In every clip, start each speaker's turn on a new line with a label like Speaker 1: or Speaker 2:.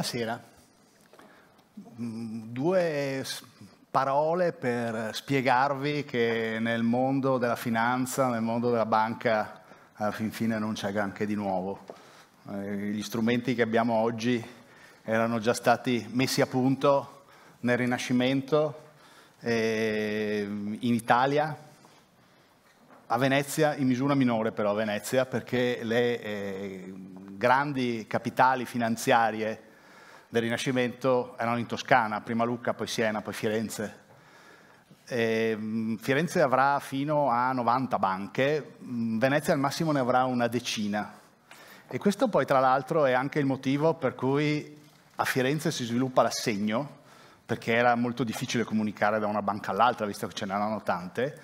Speaker 1: Buona sera. Mm, due parole per spiegarvi che nel mondo della finanza, nel mondo della banca, alla eh, fin fine non c'è granché di nuovo. Eh, gli strumenti che abbiamo oggi erano già stati messi a punto nel Rinascimento, eh, in Italia, a Venezia in misura minore però a Venezia, perché le grandi capitali finanziarie del Rinascimento erano in Toscana, prima Lucca, poi Siena, poi Firenze. E ehm, Firenze avrà fino a 90 banche, mm, Venezia al massimo ne avrà una decina. E questo poi tra l'altro è anche il motivo per cui a Firenze si sviluppa l'assegno, perché era molto difficile comunicare da una banca all'altra, visto che ce n'erano tante.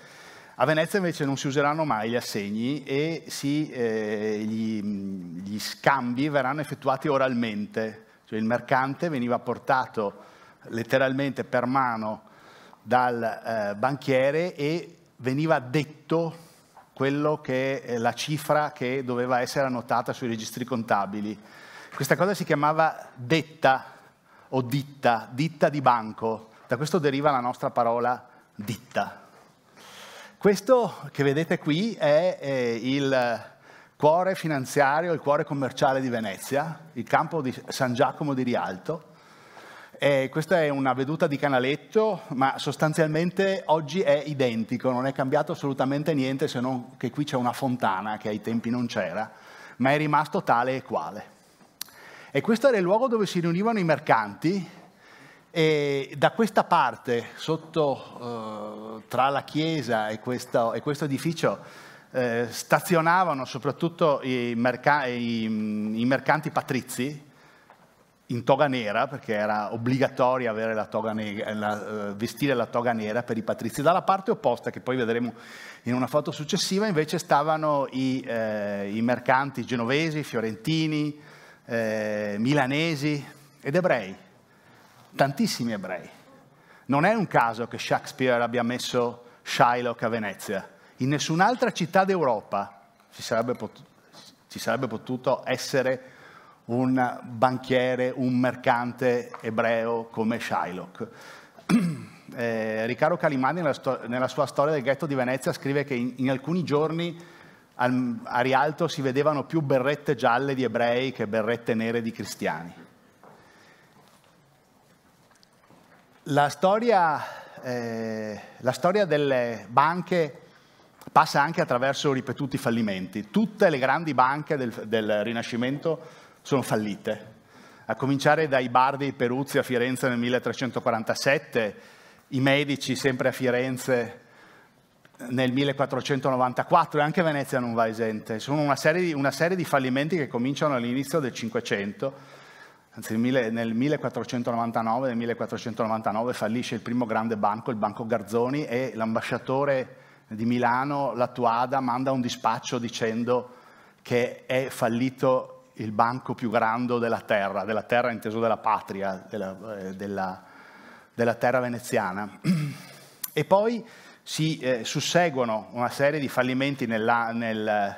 Speaker 1: A Venezia invece non si useranno mai gli assegni e si, eh, gli, mm, gli scambi verranno effettuati oralmente, cioè il mercante veniva portato letteralmente per mano dal eh, banchiere e veniva detto quello che, è eh, la cifra che doveva essere annotata sui registri contabili. Questa cosa si chiamava detta o ditta, ditta di banco. Da questo deriva la nostra parola ditta. Questo che vedete qui è eh, il cuore finanziario, il cuore commerciale di Venezia, il campo di San Giacomo di Rialto. E questa è una veduta di canaletto, ma sostanzialmente oggi è identico, non è cambiato assolutamente niente se non che qui c'è una fontana che ai tempi non c'era, ma è rimasto tale e quale. E questo era il luogo dove si riunivano i mercanti e da questa parte, sotto, eh, tra la chiesa e questo, e questo edificio, eh, stazionavano soprattutto i, merca i, mm, i mercanti patrizi, in toga nera, perché era obbligatorio la eh, la, eh, vestire la toga nera per i patrizi. Dalla parte opposta, che poi vedremo in una foto successiva, invece stavano i, eh, i mercanti genovesi, fiorentini, eh, milanesi ed ebrei, tantissimi ebrei. Non è un caso che Shakespeare abbia messo Shylock a Venezia in nessun'altra città d'Europa ci sarebbe, potuto, ci sarebbe potuto essere un banchiere, un mercante ebreo come Shylock. Eh, Riccardo Calimani nella, nella, sua storia del ghetto di Venezia scrive che in, in alcuni giorni al, a Rialto si vedevano più berrette gialle di ebrei che berrette nere di cristiani. La storia, eh, la storia delle banche passa anche attraverso ripetuti fallimenti. Tutte le grandi banche del, del Rinascimento sono fallite, a cominciare dai Bardi Peruzzi a Firenze nel 1347, i Medici sempre a Firenze nel 1494 e anche Venezia non va esente. Sono una serie di, una serie di fallimenti che cominciano all'inizio del Cinquecento, anzi nel 1499, nel 1499 fallisce il primo grande banco, il Banco Garzoni, e l'ambasciatore di Milano, la Tuada manda un dispaccio dicendo che è fallito il banco più grande della terra, della terra inteso della patria, della, eh, della, della terra veneziana. E poi si eh, susseguono una serie di fallimenti nella, nel,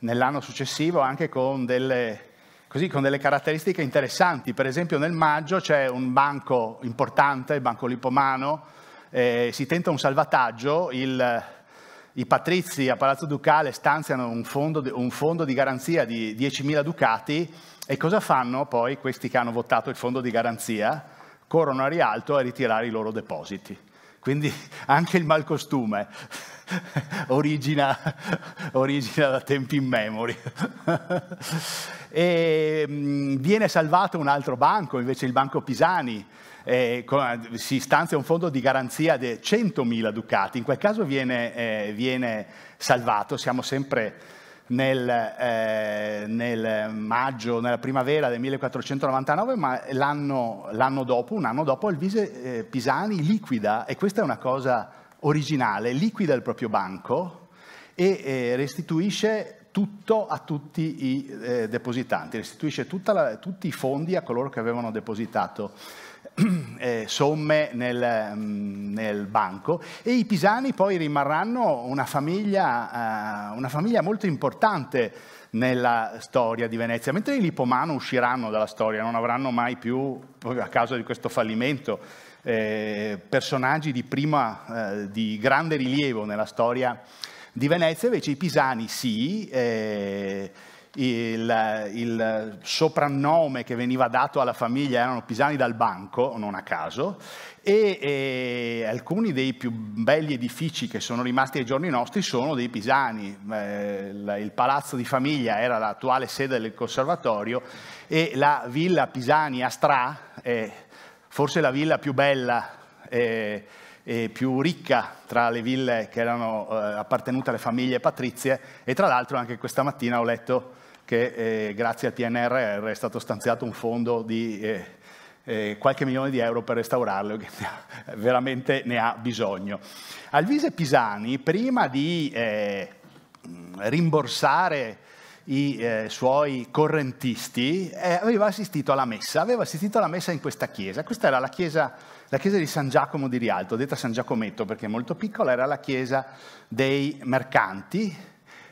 Speaker 1: nell'anno successivo anche con delle, così, con delle, caratteristiche interessanti. Per esempio nel maggio c'è un banco importante, il Banco Lipomano, eh, si tenta un salvataggio, il, i patrizi a Palazzo Ducale stanziano un fondo, un fondo di garanzia di 10.000 ducati e cosa fanno poi questi che hanno votato il fondo di garanzia? Corrono a rialto a ritirare i loro depositi. Quindi anche il malcostume origina, origina da tempi immemori. e mm, viene salvato un altro banco, invece il Banco Pisani, eh, con, si stanzia un fondo di garanzia di 100.000 ducati, in quel caso viene, eh, viene salvato, siamo sempre nel, eh, nel, maggio, nella primavera del 1499, ma l'anno, l'anno dopo, un anno dopo, il vice eh, Pisani liquida, e questa è una cosa originale, liquida il proprio banco e eh, restituisce tutto a tutti i eh, depositanti, restituisce la, tutti i fondi a coloro che avevano depositato eh, somme nel, mm, nel, banco e i pisani poi rimarranno una famiglia, eh, una famiglia molto importante nella storia di Venezia, mentre i Lipomano usciranno dalla storia, non avranno mai più, a causa di questo fallimento, eh, personaggi di, prima, eh, di grande rilievo nella storia di Venezia, invece i pisani sì eh, il, il, soprannome che veniva dato alla famiglia erano Pisani dal Banco, non a caso, e, e alcuni dei più belli edifici che sono rimasti ai giorni nostri sono dei Pisani. Eh, il palazzo di famiglia era l'attuale sede del conservatorio e la villa Pisani a Stra è forse la villa più bella. Eh, e più ricca tra le ville che erano eh, appartenute alle famiglie patrizie e tra l'altro anche questa mattina ho letto che eh, grazie al PNRR è stato stanziato un fondo di eh, eh, qualche milione di euro per restaurarlo, che ne ha, veramente ne ha bisogno. Alvise Pisani, prima di eh, rimborsare i eh, suoi correntisti, eh, aveva assistito alla messa, aveva assistito alla messa in questa chiesa. Questa era la chiesa, la chiesa, di San Giacomo di Rialto, detta San Giacometto perché è molto piccola, era la chiesa dei mercanti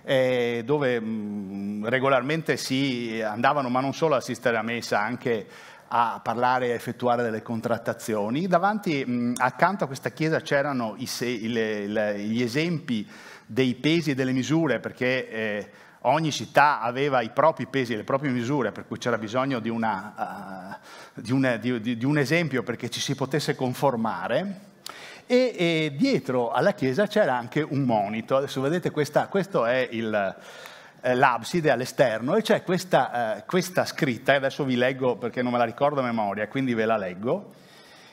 Speaker 1: eh, dove mh, mm, regolarmente si andavano, ma non solo a assistere a messa, anche a parlare e a effettuare delle contrattazioni. Davanti, mh, mm, accanto a questa chiesa c'erano i, le, le, gli esempi dei pesi e delle misure, perché eh, ogni città aveva i propri pesi e le proprie misure, per cui c'era bisogno di, una, uh, di, una, di, di un esempio perché ci si potesse conformare e, e dietro alla chiesa c'era anche un monito. Adesso vedete questa, questo è il, eh, l'abside all'esterno e c'è questa, eh, questa scritta, adesso vi leggo perché non me la ricordo a memoria, quindi ve la leggo,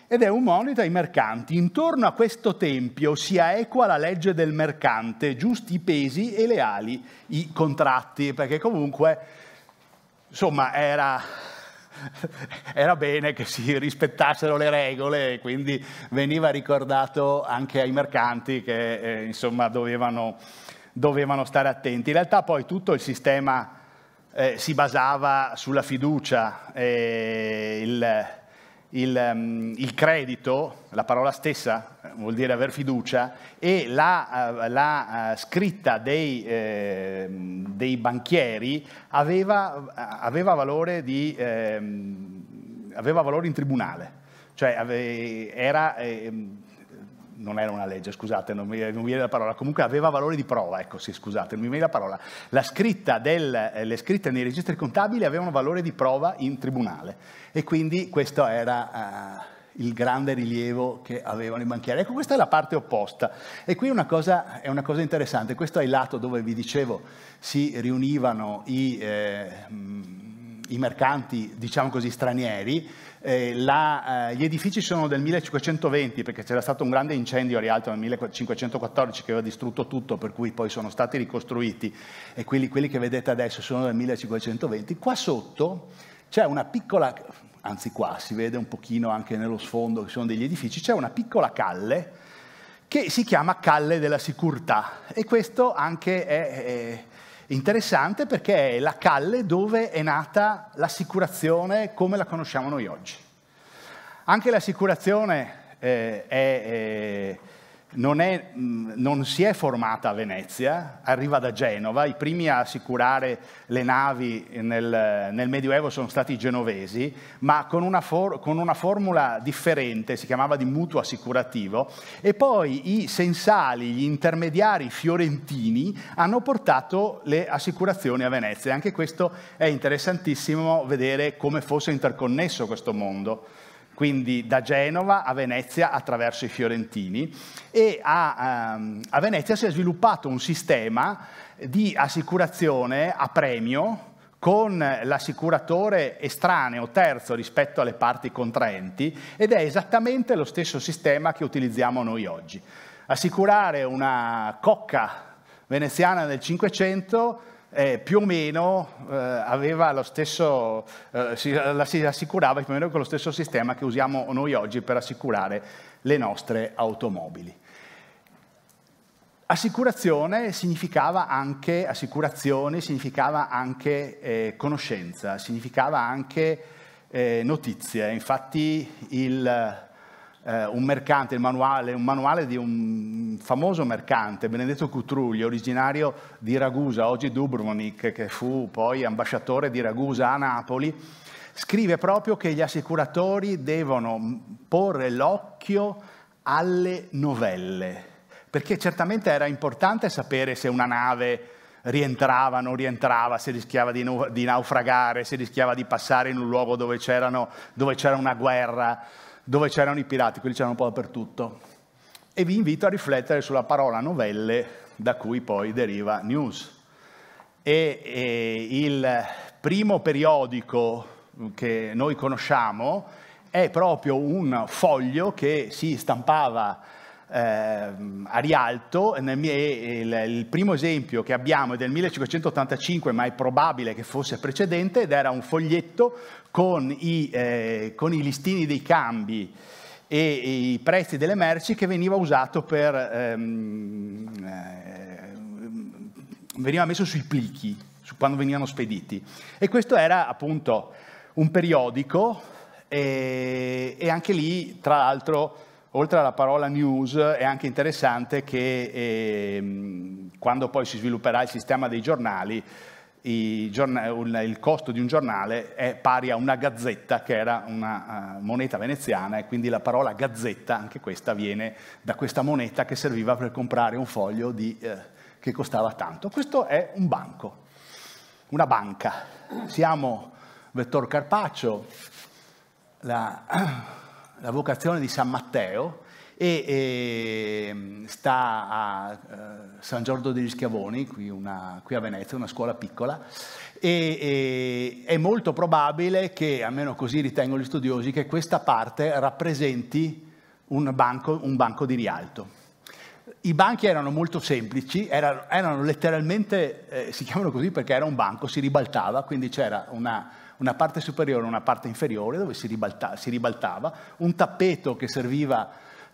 Speaker 1: ed è un monito ai mercanti. Intorno a questo tempio sia equa la legge del mercante, giusti i pesi e leali i contratti, perché comunque, insomma, era era bene che si rispettassero le regole e quindi veniva ricordato anche ai mercanti che eh, insomma dovevano, dovevano, stare attenti. In realtà poi tutto il sistema eh, si basava sulla fiducia, e il, il, ehm, il, credito, la parola stessa eh, vuol dire aver fiducia, e la, eh, la eh, scritta dei, eh, dei banchieri aveva, aveva, valore di, eh, aveva, valore in tribunale, cioè ave, era... Eh, non era una legge, scusate, non mi, non mi, viene la parola, comunque aveva valore di prova, ecco sì, scusate, non mi viene la parola. La scritta del, eh, le scritte nei registri contabili avevano valore di prova in tribunale e quindi questo era uh, il grande rilievo che avevano i banchieri. Ecco, questa è la parte opposta e qui una cosa, è una cosa interessante, questo è il lato dove vi dicevo si riunivano i... Eh, mm, i mercanti, diciamo così, stranieri, eh, la, eh, gli edifici sono del 1520 perché c'era stato un grande incendio a Rialto nel 1514 che aveva distrutto tutto per cui poi sono stati ricostruiti e quelli, quelli che vedete adesso sono del 1520. Qua sotto c'è una piccola, anzi qua si vede un pochino anche nello sfondo che sono degli edifici, c'è una piccola calle che si chiama Calle della Sicurtà e questo anche è, è Interessante perché è la calle dove è nata l'assicurazione come la conosciamo noi oggi. Anche l'assicurazione eh, è, è eh, non, è, mm, non, si è formata a Venezia, arriva da Genova, i primi a assicurare le navi nel, nel Medioevo sono stati i genovesi, ma con una, for, con una, formula differente, si chiamava di mutuo assicurativo, e poi i sensali, gli intermediari fiorentini hanno portato le assicurazioni a Venezia. Anche questo è interessantissimo vedere come fosse interconnesso questo mondo quindi da Genova a Venezia attraverso i fiorentini e a, um, a Venezia si è sviluppato un sistema di assicurazione a premio con l'assicuratore estraneo terzo rispetto alle parti contraenti ed è esattamente lo stesso sistema che utilizziamo noi oggi. Assicurare una cocca veneziana del 500 eh, più o meno eh, aveva lo stesso, eh, si, eh, la, si assicurava più o meno con lo stesso sistema che usiamo noi oggi per assicurare le nostre automobili. Assicurazione significava anche, assicurazione significava anche eh, conoscenza, significava anche eh, notizie. Infatti il, eh, un mercante, il manuale, un manuale di un famoso mercante, Benedetto Cutrugli, originario di Ragusa, oggi Dubrovnik, che fu poi ambasciatore di Ragusa a Napoli, scrive proprio che gli assicuratori devono porre l'occhio alle novelle, perché certamente era importante sapere se una nave rientrava, non rientrava, se rischiava di, naufragare, se rischiava di passare in un luogo dove, dove c'era una guerra dove c'erano i pirati, quelli c'erano un po' dappertutto. E vi invito a riflettere sulla parola novelle da cui poi deriva news. E, e il primo periodico che noi conosciamo è proprio un foglio che si stampava eh, a rialto. Nel, il, il primo esempio che abbiamo è del 1585, ma è probabile che fosse precedente, ed era un foglietto con i, eh, con i listini dei cambi e, i prezzi delle merci che veniva usato per... Ehm, eh, veniva messo sui plichi, su quando venivano spediti. E questo era appunto un periodico e, e anche lì, tra l'altro, oltre alla parola news, è anche interessante che eh, quando poi si svilupperà il sistema dei giornali, il costo di un giornale è pari a una gazzetta che era una eh, moneta veneziana e quindi la parola gazzetta, anche questa, viene da questa moneta che serviva per comprare un foglio di, eh, che costava tanto. Questo è un banco, una banca. Siamo Vettor Carpaccio, la, la vocazione di San Matteo, e, e ehm, sta a uh, San Giorgio degli Schiavoni, qui, una, qui, a Venezia, una scuola piccola, e, e è molto probabile che, almeno così ritengo gli studiosi, che questa parte rappresenti un banco, un banco di rialto. I banchi erano molto semplici, erano, erano letteralmente, eh, si chiamano così perché era un banco, si ribaltava, quindi c'era una, una parte superiore e una parte inferiore dove si, ribalta, si ribaltava, un tappeto che serviva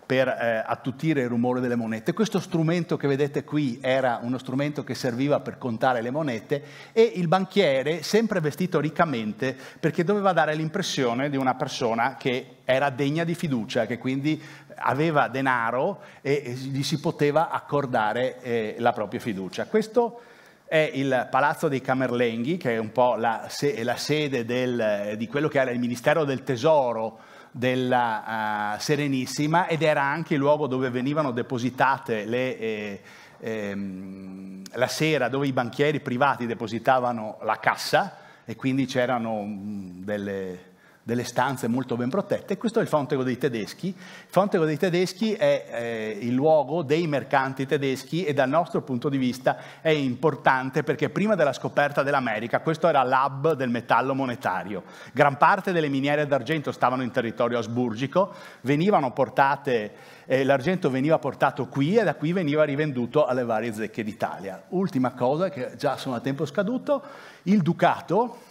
Speaker 1: per eh, attutire il rumore delle monete. Questo strumento che vedete qui era uno strumento che serviva per contare le monete e il banchiere, sempre vestito riccamente, perché doveva dare l'impressione di una persona che era degna di fiducia, che quindi aveva denaro e, e gli si poteva accordare eh, la propria fiducia. Questo è il Palazzo dei Camerlenghi, che è un po' la, se- la sede del, di quello che era il Ministero del Tesoro della uh, Serenissima ed era anche il luogo dove venivano depositate le, eh, ehm, la sera, dove i banchieri privati depositavano la cassa e quindi c'erano mm, delle delle stanze molto ben protette. Questo è il Fontego dei tedeschi. Il Fontego dei tedeschi è eh, il luogo dei mercanti tedeschi e dal nostro punto di vista è importante perché prima della scoperta dell'America questo era l'hub del metallo monetario. Gran parte delle miniere d'argento stavano in territorio asburgico, venivano portate, eh, l'argento veniva portato qui e da qui veniva rivenduto alle varie zecche d'Italia. Ultima cosa che già sono a tempo scaduto, il Ducato,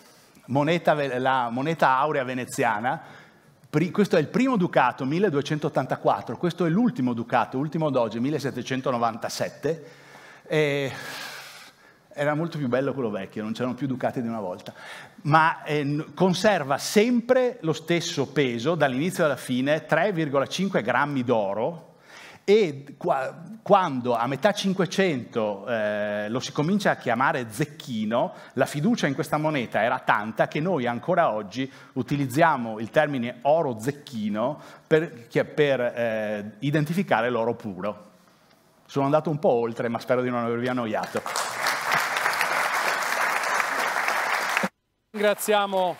Speaker 1: moneta, la moneta aurea veneziana, questo è il primo ducato, 1284, questo è l'ultimo ducato, ultimo d'oggi, 1797. E era molto più bello quello vecchio, non c'erano più ducati di una volta, ma eh, conserva sempre lo stesso peso dall'inizio alla fine, 3,5 grammi d'oro, e qua, quando a metà 500 eh, lo si comincia a chiamare zecchino, la fiducia in questa moneta era tanta che noi ancora oggi utilizziamo il termine oro zecchino per, per eh, identificare l'oro puro. Sono andato un po' oltre, ma spero di non avervi annoiato.
Speaker 2: Ringraziamo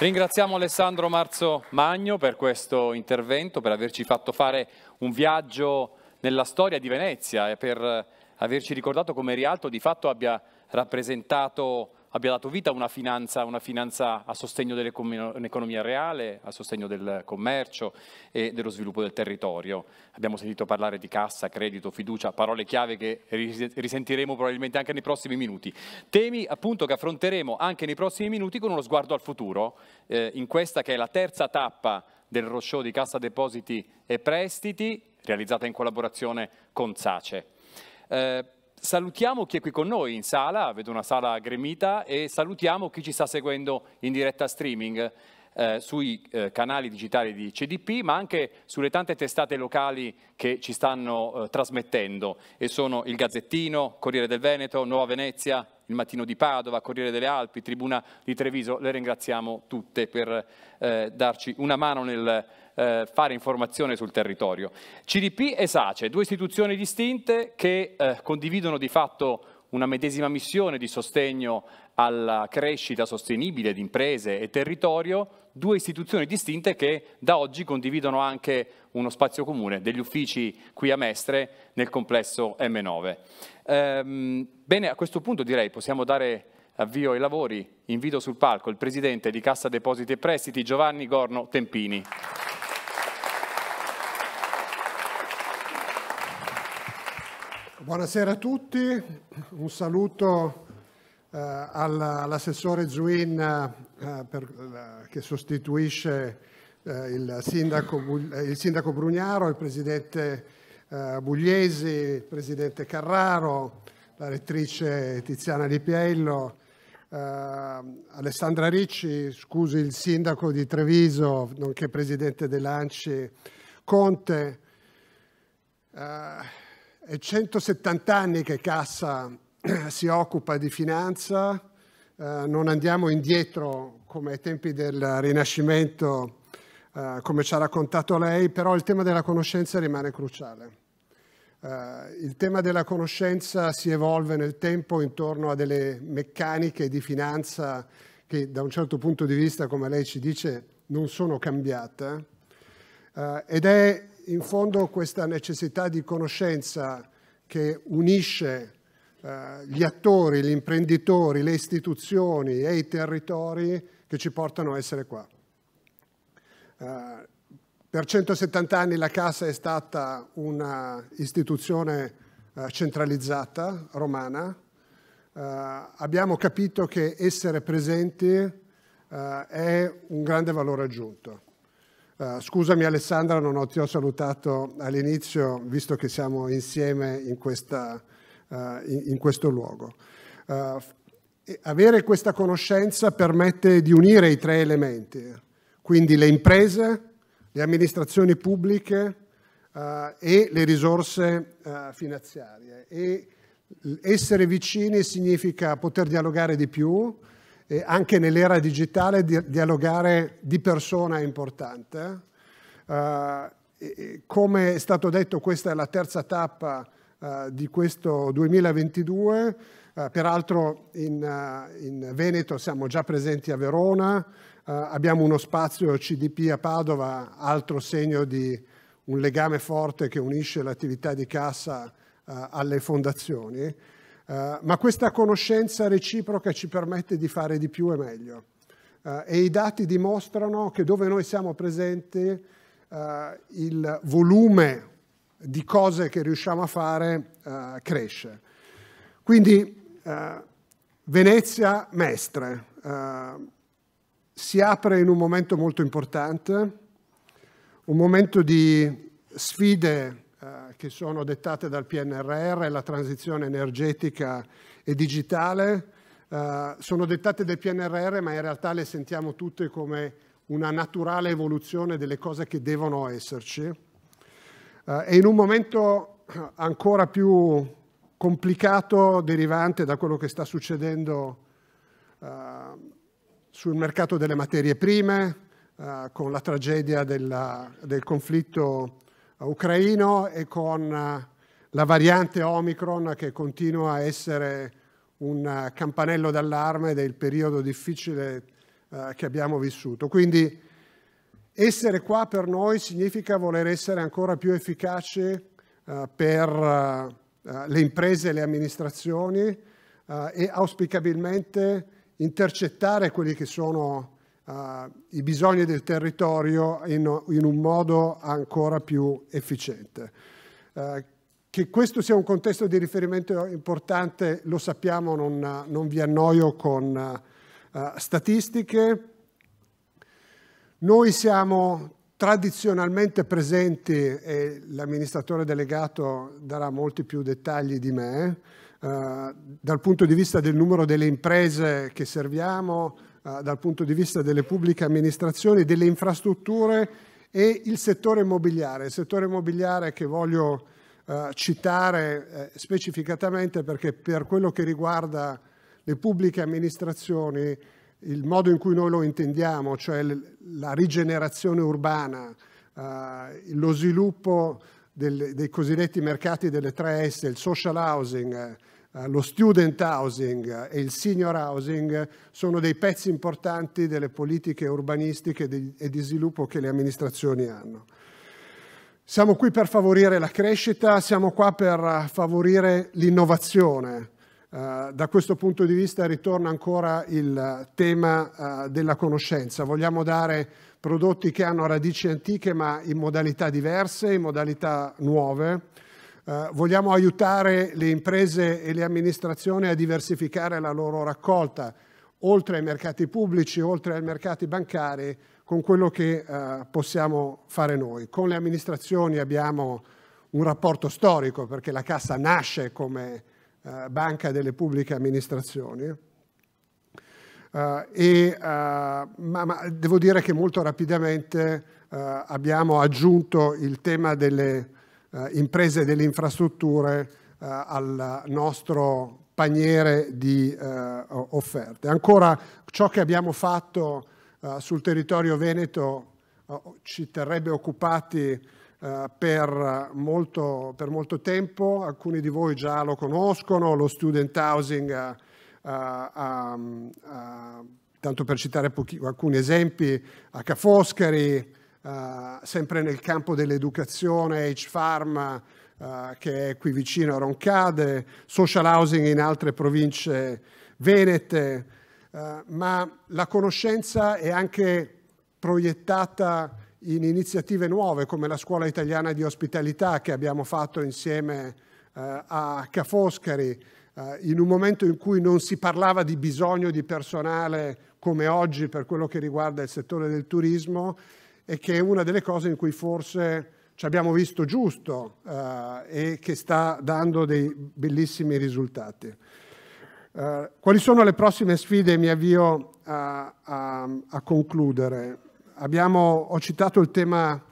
Speaker 2: Ringraziamo Alessandro Marzo Magno per questo intervento, per averci fatto fare un viaggio nella storia di Venezia e per averci ricordato come Rialto di fatto abbia rappresentato abbia dato vita a una finanza, una finanza a sostegno dell'economia reale, a sostegno del commercio e dello sviluppo del territorio. Abbiamo sentito parlare di cassa, credito, fiducia, parole chiave che risentiremo probabilmente anche nei prossimi minuti. Temi appunto che affronteremo anche nei prossimi minuti con uno sguardo al futuro, eh, in questa che è la terza tappa del roadshow di Cassa Depositi e Prestiti, realizzata in collaborazione con SACE. Eh, Salutiamo chi è qui con noi in sala, vedo una sala gremita, e salutiamo chi ci sta seguendo in diretta streaming eh, sui eh, canali digitali di CDP, ma anche sulle tante testate locali che ci stanno eh, trasmettendo, e sono il Gazzettino, Corriere del Veneto, Nuova Venezia, il Mattino di Padova, Corriere delle Alpi, Tribuna di Treviso. Le ringraziamo tutte per eh, darci una mano nel eh, fare informazione sul territorio. CDP e SACE, due istituzioni distinte che eh, condividono di fatto una medesima missione di sostegno alla crescita sostenibile di imprese e territorio, due istituzioni distinte che da oggi condividono anche uno spazio comune degli uffici qui a Mestre nel complesso M9. Ehm, bene, a questo punto direi possiamo dare avvio ai lavori. Invito sul palco il Presidente di Cassa Depositi e Prestiti Giovanni Gorno Tempini.
Speaker 3: Buonasera a tutti, un saluto eh, all'assessore Zuin eh, per, eh, che sostituisce eh, il sindaco, eh, il, sindaco, Brugnaro, il presidente eh, Bugliesi, il presidente Carraro, la rettrice Tiziana Di Piello, Alessandra Ricci, scusi il sindaco di Treviso, nonché presidente dell'Anci Conte. È 170 anni che Cassa eh, si occupa di finanza, eh, non andiamo indietro come ai tempi del Rinascimento, eh, come ci ha raccontato lei, però il tema della conoscenza rimane cruciale. Eh, il tema della conoscenza si evolve nel tempo intorno a delle meccaniche di finanza che da un certo punto di vista, come lei ci dice, non sono cambiate, eh, ed è in fondo questa necessità di conoscenza che unisce eh, gli attori, gli imprenditori, le istituzioni e i territori che ci portano a essere qua. Eh, per 170 anni la Casa è stata un'istituzione eh, centralizzata, romana. Eh, abbiamo capito che essere presenti eh, è un grande valore aggiunto. Uh, scusami Alessandra, non ti ho salutato all'inizio, visto che siamo insieme in, questa, uh, in, in questo luogo. Uh, avere questa conoscenza permette di unire i tre elementi, quindi le imprese, le amministrazioni pubbliche e le risorse finanziarie. E essere vicini significa poter dialogare di più, eh, anche nell'era digitale di, dialogare di persona è importante. Eh, e, come è stato detto, questa è la terza tappa eh, di questo 2022. Eh, peraltro in, eh, in, Veneto siamo già presenti a Verona, eh, abbiamo uno spazio CDP a Padova, altro segno di un legame forte che unisce l'attività di cassa alle fondazioni. Eh, ma questa conoscenza reciproca ci permette di fare di più e meglio. Uh, e i dati dimostrano che dove noi siamo presenti uh, il volume di cose che riusciamo a fare cresce. Quindi Venezia Mestre si apre in un momento molto importante, un momento di sfide eh, che sono dettate dal PNRR, la transizione energetica e digitale, Uh, sono dettate del PNRR, ma in realtà le sentiamo tutte come una naturale evoluzione delle cose che devono esserci. Uh, e in un momento ancora più complicato, derivante da quello che sta succedendo uh, sul mercato delle materie prime, con la tragedia della, del conflitto ucraino e con eh, la variante Omicron che continua a essere un eh, campanello d'allarme del periodo difficile eh, che abbiamo vissuto. Quindi essere qua per noi significa voler essere ancora più efficaci per le imprese e le amministrazioni e auspicabilmente intercettare quelli che sono uh, i bisogni del territorio in, in, un modo ancora più efficiente. Uh, che questo sia un contesto di riferimento importante lo sappiamo, non, non vi annoio con uh, statistiche. Noi siamo tradizionalmente presenti, e l'amministratore delegato darà molti più dettagli di me, eh, dal punto di vista del numero delle imprese che serviamo, eh, dal punto di vista delle pubbliche amministrazioni, delle infrastrutture e il settore immobiliare. Il settore immobiliare che voglio eh, citare eh, specificatamente perché per quello che riguarda le pubbliche amministrazioni, il modo in cui noi lo intendiamo, cioè la rigenerazione urbana, eh, lo sviluppo del, dei cosiddetti mercati delle 3S, il social housing, eh, lo student housing e il senior housing sono dei pezzi importanti delle politiche urbanistiche e di sviluppo che le amministrazioni hanno. Siamo qui per favorire la crescita, siamo qua per favorire l'innovazione. Eh, da questo punto di vista ritorna ancora il tema eh, della conoscenza. Vogliamo dare prodotti che hanno radici antiche ma in modalità diverse, in modalità nuove eh, vogliamo aiutare le imprese e le amministrazioni a diversificare la loro raccolta, oltre ai mercati pubblici, oltre ai mercati bancari, con quello che eh, possiamo fare noi. Con le amministrazioni abbiamo un rapporto storico, perché la Cassa nasce come eh, banca delle pubbliche amministrazioni. Uh, e, uh, ma, ma, devo dire che molto rapidamente uh, abbiamo aggiunto il tema delle eh, imprese delle infrastrutture eh, al nostro paniere di eh, offerte. Ancora ciò che abbiamo fatto eh, sul territorio veneto eh, ci terrebbe occupati per molto, per molto, tempo, alcuni di voi già lo conoscono, lo student housing, tanto per citare alcuni esempi, a Ca' Foscari, eh, sempre nel campo dell'educazione, H-Farm uh, eh, che è qui vicino a Roncade, social housing in altre province venete, uh, ma la conoscenza è anche proiettata in iniziative nuove come la scuola italiana di ospitalità che abbiamo fatto insieme a Ca' Foscari, in un momento in cui non si parlava di bisogno di personale come oggi per quello che riguarda il settore del turismo, e che è una delle cose in cui forse ci abbiamo visto giusto eh, e che sta dando dei bellissimi risultati. Eh, quali sono le prossime sfide? Mi avvio a, a, a concludere. Abbiamo, ho citato il tema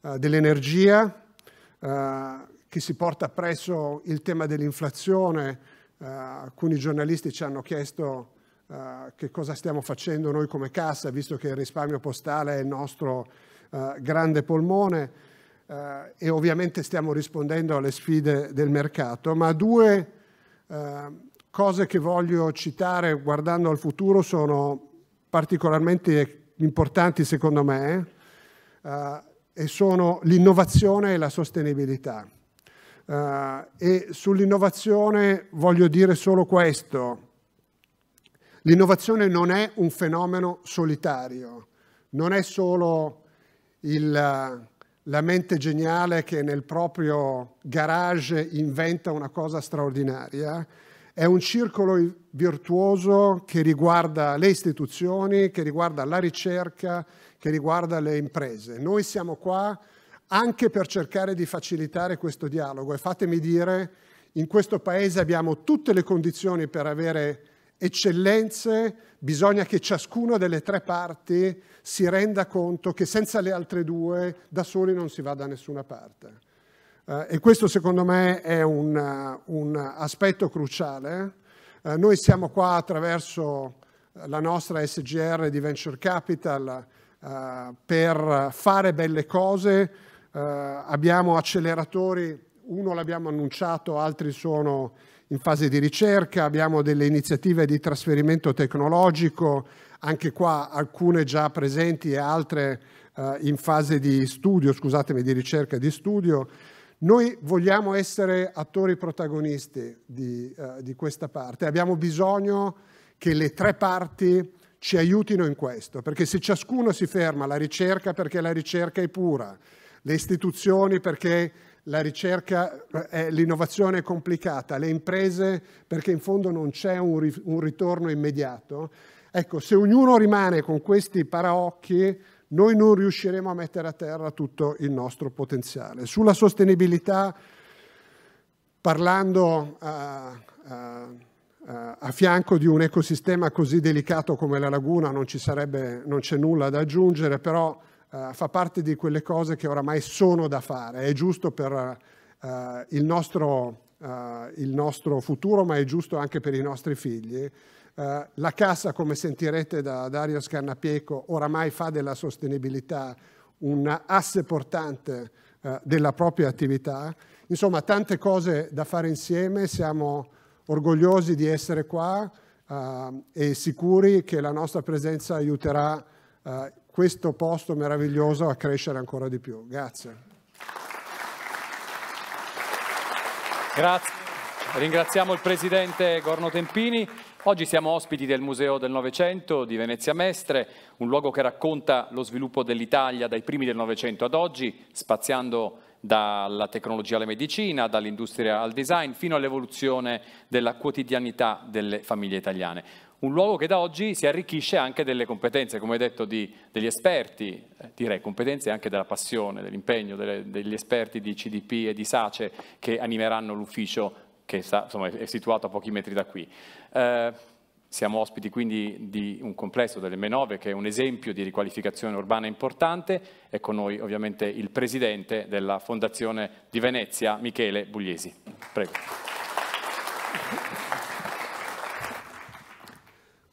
Speaker 3: eh, dell'energia, eh, che si porta presso il tema dell'inflazione. Eh, alcuni giornalisti ci hanno chiesto uh, che cosa stiamo facendo noi come cassa, visto che il risparmio postale è il nostro uh, grande polmone eh, e ovviamente stiamo rispondendo alle sfide del mercato, ma due cose che voglio citare guardando al futuro sono particolarmente importanti secondo me e sono l'innovazione e la sostenibilità. Uh, e sull'innovazione voglio dire solo questo. L'innovazione non è un fenomeno solitario, non è solo il, la mente geniale che nel proprio garage inventa una cosa straordinaria, è un circolo virtuoso che riguarda le istituzioni, che riguarda la ricerca, che riguarda le imprese. Noi siamo qua anche per cercare di facilitare questo dialogo e fatemi dire, in questo Paese abbiamo tutte le condizioni per avere eccellenze, bisogna che ciascuna delle tre parti si renda conto che senza le altre due da soli non si va da nessuna parte. Eh, e questo secondo me è un, eh, un aspetto cruciale. Eh, noi siamo qua attraverso eh, la nostra SGR di Venture Capital eh, per fare belle cose, eh, abbiamo acceleratori, uno l'abbiamo annunciato, altri sono in fase di ricerca, abbiamo delle iniziative di trasferimento tecnologico, anche qua alcune già presenti e altre eh, in fase di studio, scusatemi, di ricerca e di studio. Noi vogliamo essere attori protagonisti di, eh, di questa parte, abbiamo bisogno che le tre parti ci aiutino in questo, perché se ciascuno si ferma alla ricerca perché la ricerca è pura, le istituzioni perché la ricerca, eh, eh, l'innovazione è complicata, le imprese perché in fondo non c'è un, un ritorno immediato. Ecco, se ognuno rimane con questi paraocchi, noi non riusciremo a mettere a terra tutto il nostro potenziale. Sulla sostenibilità, parlando a, a, a fianco di un ecosistema così delicato come la laguna, non, sarebbe, non c'è nulla da aggiungere, però eh, fa parte di quelle cose che oramai sono da fare, è giusto per uh, il, nostro, eh, il, nostro, futuro, ma è giusto anche per i nostri figli. la cassa, come sentirete da Dario Scannapieco, oramai fa della sostenibilità un asse portante della propria attività. Insomma, tante cose da fare insieme, siamo orgogliosi di essere qua uh, e sicuri che la nostra presenza aiuterà uh, questo posto meraviglioso a crescere ancora di più. Grazie.
Speaker 2: Grazie. Ringraziamo il Presidente Gorno Tempini. Oggi siamo ospiti del Museo del Novecento di Venezia Mestre, un luogo che racconta lo sviluppo dell'Italia dai primi del Novecento ad oggi, spaziando dalla tecnologia alla medicina, dall'industria al design, fino all'evoluzione della quotidianità delle famiglie italiane un luogo che da oggi si arricchisce anche delle competenze, come detto, di, degli esperti, eh, direi competenze anche della passione, dell'impegno delle, degli esperti di CDP e di SACE che animeranno l'ufficio che sta, insomma, è situato a pochi metri da qui. Eh, siamo ospiti quindi di un complesso delle m 9 che è un esempio di riqualificazione urbana importante e con noi ovviamente il presidente della Fondazione di Venezia, Michele Bugliesi.
Speaker 4: Prego.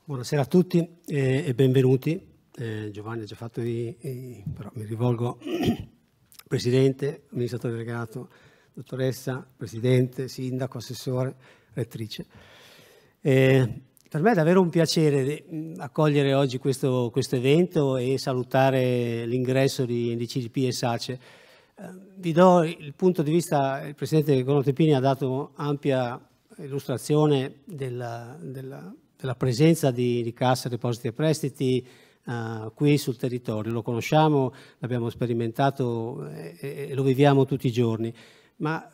Speaker 4: Buonasera a tutti e benvenuti. Eh, Giovanni ha già fatto i, però mi rivolgo al Presidente, amministratore delegato, dottoressa, Presidente, Sindaco, Assessore, Rettrice. Eh, per me è davvero un piacere eh, accogliere oggi questo, questo evento e salutare l'ingresso di, di CDP e SACE. Eh, vi do il punto di vista, il Presidente Gonotepini ha dato ampia illustrazione della, della della presenza di, di Cassa Depositi e Prestiti Uh, qui sul territorio, lo conosciamo, l'abbiamo sperimentato e, eh, e, eh, lo viviamo tutti i giorni, ma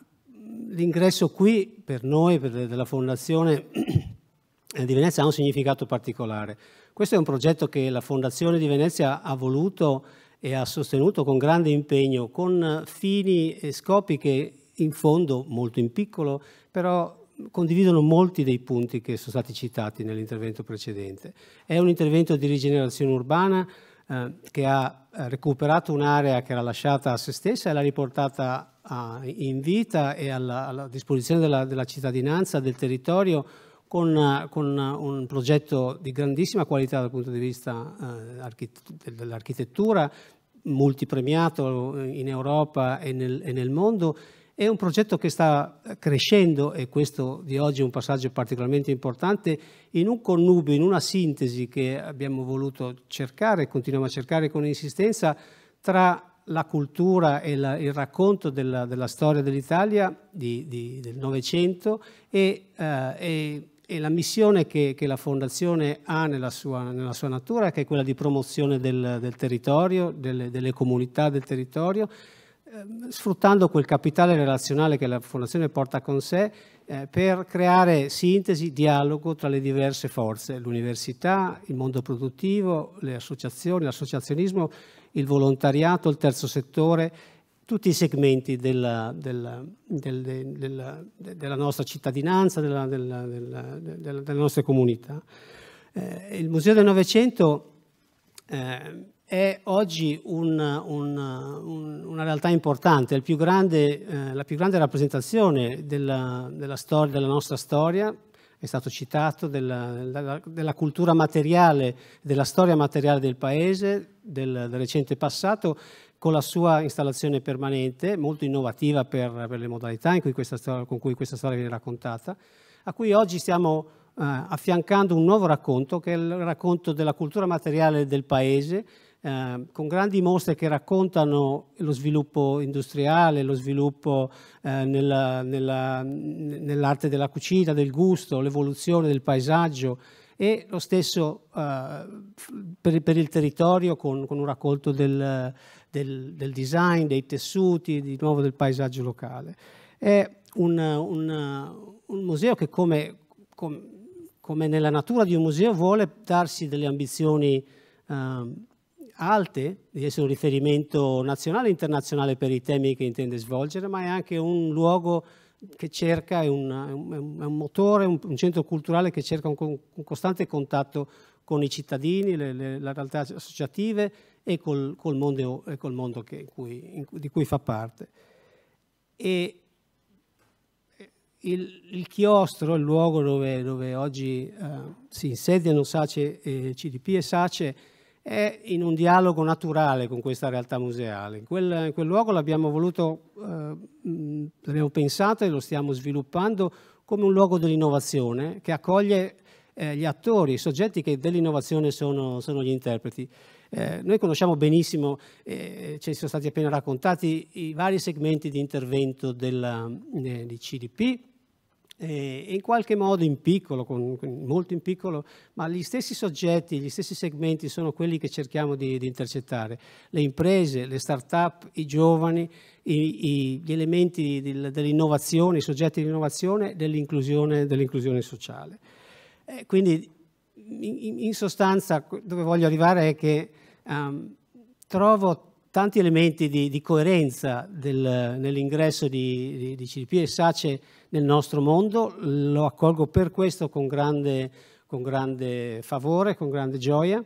Speaker 4: l'ingresso qui per noi, per, la Fondazione di Venezia, ha un significato particolare. Questo è un progetto che la Fondazione di Venezia ha voluto e ha sostenuto con grande impegno, con fini e scopi che in fondo, molto in piccolo, però condividono molti dei punti che sono stati citati nell'intervento precedente. È un intervento di rigenerazione urbana eh, che ha eh, recuperato un'area che era lasciata a se stessa e l'ha riportata a, in vita e alla, alla disposizione della, della, cittadinanza, del territorio, con, con, un progetto di grandissima qualità dal punto di vista eh, dell'architettura, multipremiato in Europa e nel, e nel mondo è un progetto che sta crescendo e questo di oggi è un passaggio particolarmente importante in un connubio, in una sintesi che abbiamo voluto cercare continuiamo a cercare con insistenza tra la cultura e la, il racconto della, della storia dell'Italia del Novecento e, eh, e, e, la missione che, che la Fondazione ha nella sua, nella sua, natura, che è quella di promozione del, del territorio, delle, delle comunità del territorio Ehm, sfruttando quel capitale relazionale che la Fondazione porta con sé eh, per creare sintesi, dialogo tra le diverse forze, l'università, il mondo produttivo, le associazioni, l'associazionismo, il volontariato, il terzo settore, tutti i segmenti della, della, del, della, della nostra cittadinanza, delle nostre comunità. Eh, il Museo del Novecento eh, è oggi un, un, un, una realtà importante, più grande, eh, la più grande rappresentazione della, della, storia, della nostra storia, è stato citato, della, della, della, cultura materiale, della storia materiale del paese, del, del, recente passato, con la sua installazione permanente, molto innovativa per, per le modalità cui storia, con cui questa storia viene raccontata, a cui oggi stiamo eh, affiancando un nuovo racconto, che è il racconto della cultura materiale del paese, Ehm, con grandi mostre che raccontano lo sviluppo industriale, lo sviluppo eh, nell'arte della cucina, del gusto, l'evoluzione del paesaggio e lo stesso eh, per, per, il territorio con, con un raccolto del, del, del, design, dei tessuti, di nuovo del paesaggio locale. È un, un, un museo che come, com, come, nella natura di un museo vuole darsi delle ambizioni eh, alte, di essere un riferimento nazionale e internazionale per i temi che intende svolgere, ma è anche un luogo che cerca, è un, è un motore, un, un, centro culturale che cerca un, un costante contatto con i cittadini, le, le, le realtà associative e col, col mondo, e col mondo che, in cui, in, di cui fa parte. E eh, il, il chiostro, il luogo dove, dove oggi eh, si insediano SACE, eh, CDP e SACE, è in un dialogo naturale con questa realtà museale. In quel, in quel luogo l'abbiamo voluto, eh, l'abbiamo pensato e lo stiamo sviluppando come un luogo dell'innovazione che accoglie eh, gli attori, i soggetti che dell'innovazione sono, sono, gli interpreti. Eh, noi conosciamo benissimo, eh, ci sono stati appena raccontati, i vari segmenti di intervento della, eh, di CDP, e eh, in qualche modo in piccolo, con, molto in piccolo, ma gli stessi soggetti, gli stessi segmenti sono quelli che cerchiamo di, di intercettare. Le imprese, le start-up, i giovani, i, i, gli elementi dell'innovazione, i soggetti di innovazione, dell'inclusione, dell sociale. Eh, quindi in, in, sostanza dove voglio arrivare è che um, trovo tanti elementi di, di coerenza nell'ingresso di, di, di, CDP e SACE nel nostro mondo, lo accolgo per questo con grande, con grande favore, con grande gioia.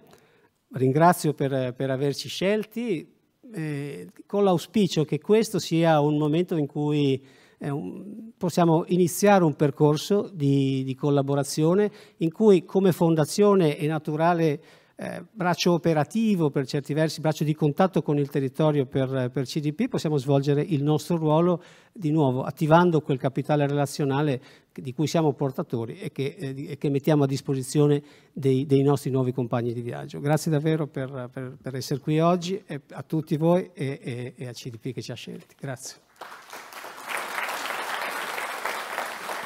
Speaker 4: Ringrazio per, per averci scelti, eh, con l'auspicio che questo sia un momento in cui eh, un, possiamo iniziare un percorso di, di collaborazione in cui come fondazione è naturale eh, braccio operativo per certi versi, braccio di contatto con il territorio per, per, CDP, possiamo svolgere il nostro ruolo di nuovo attivando quel capitale relazionale di cui siamo portatori e che, eh, e che mettiamo a disposizione dei, dei, nostri nuovi compagni di viaggio. Grazie davvero per, per, per essere qui oggi a tutti voi e, e, e a CDP che ci ha scelti. Grazie.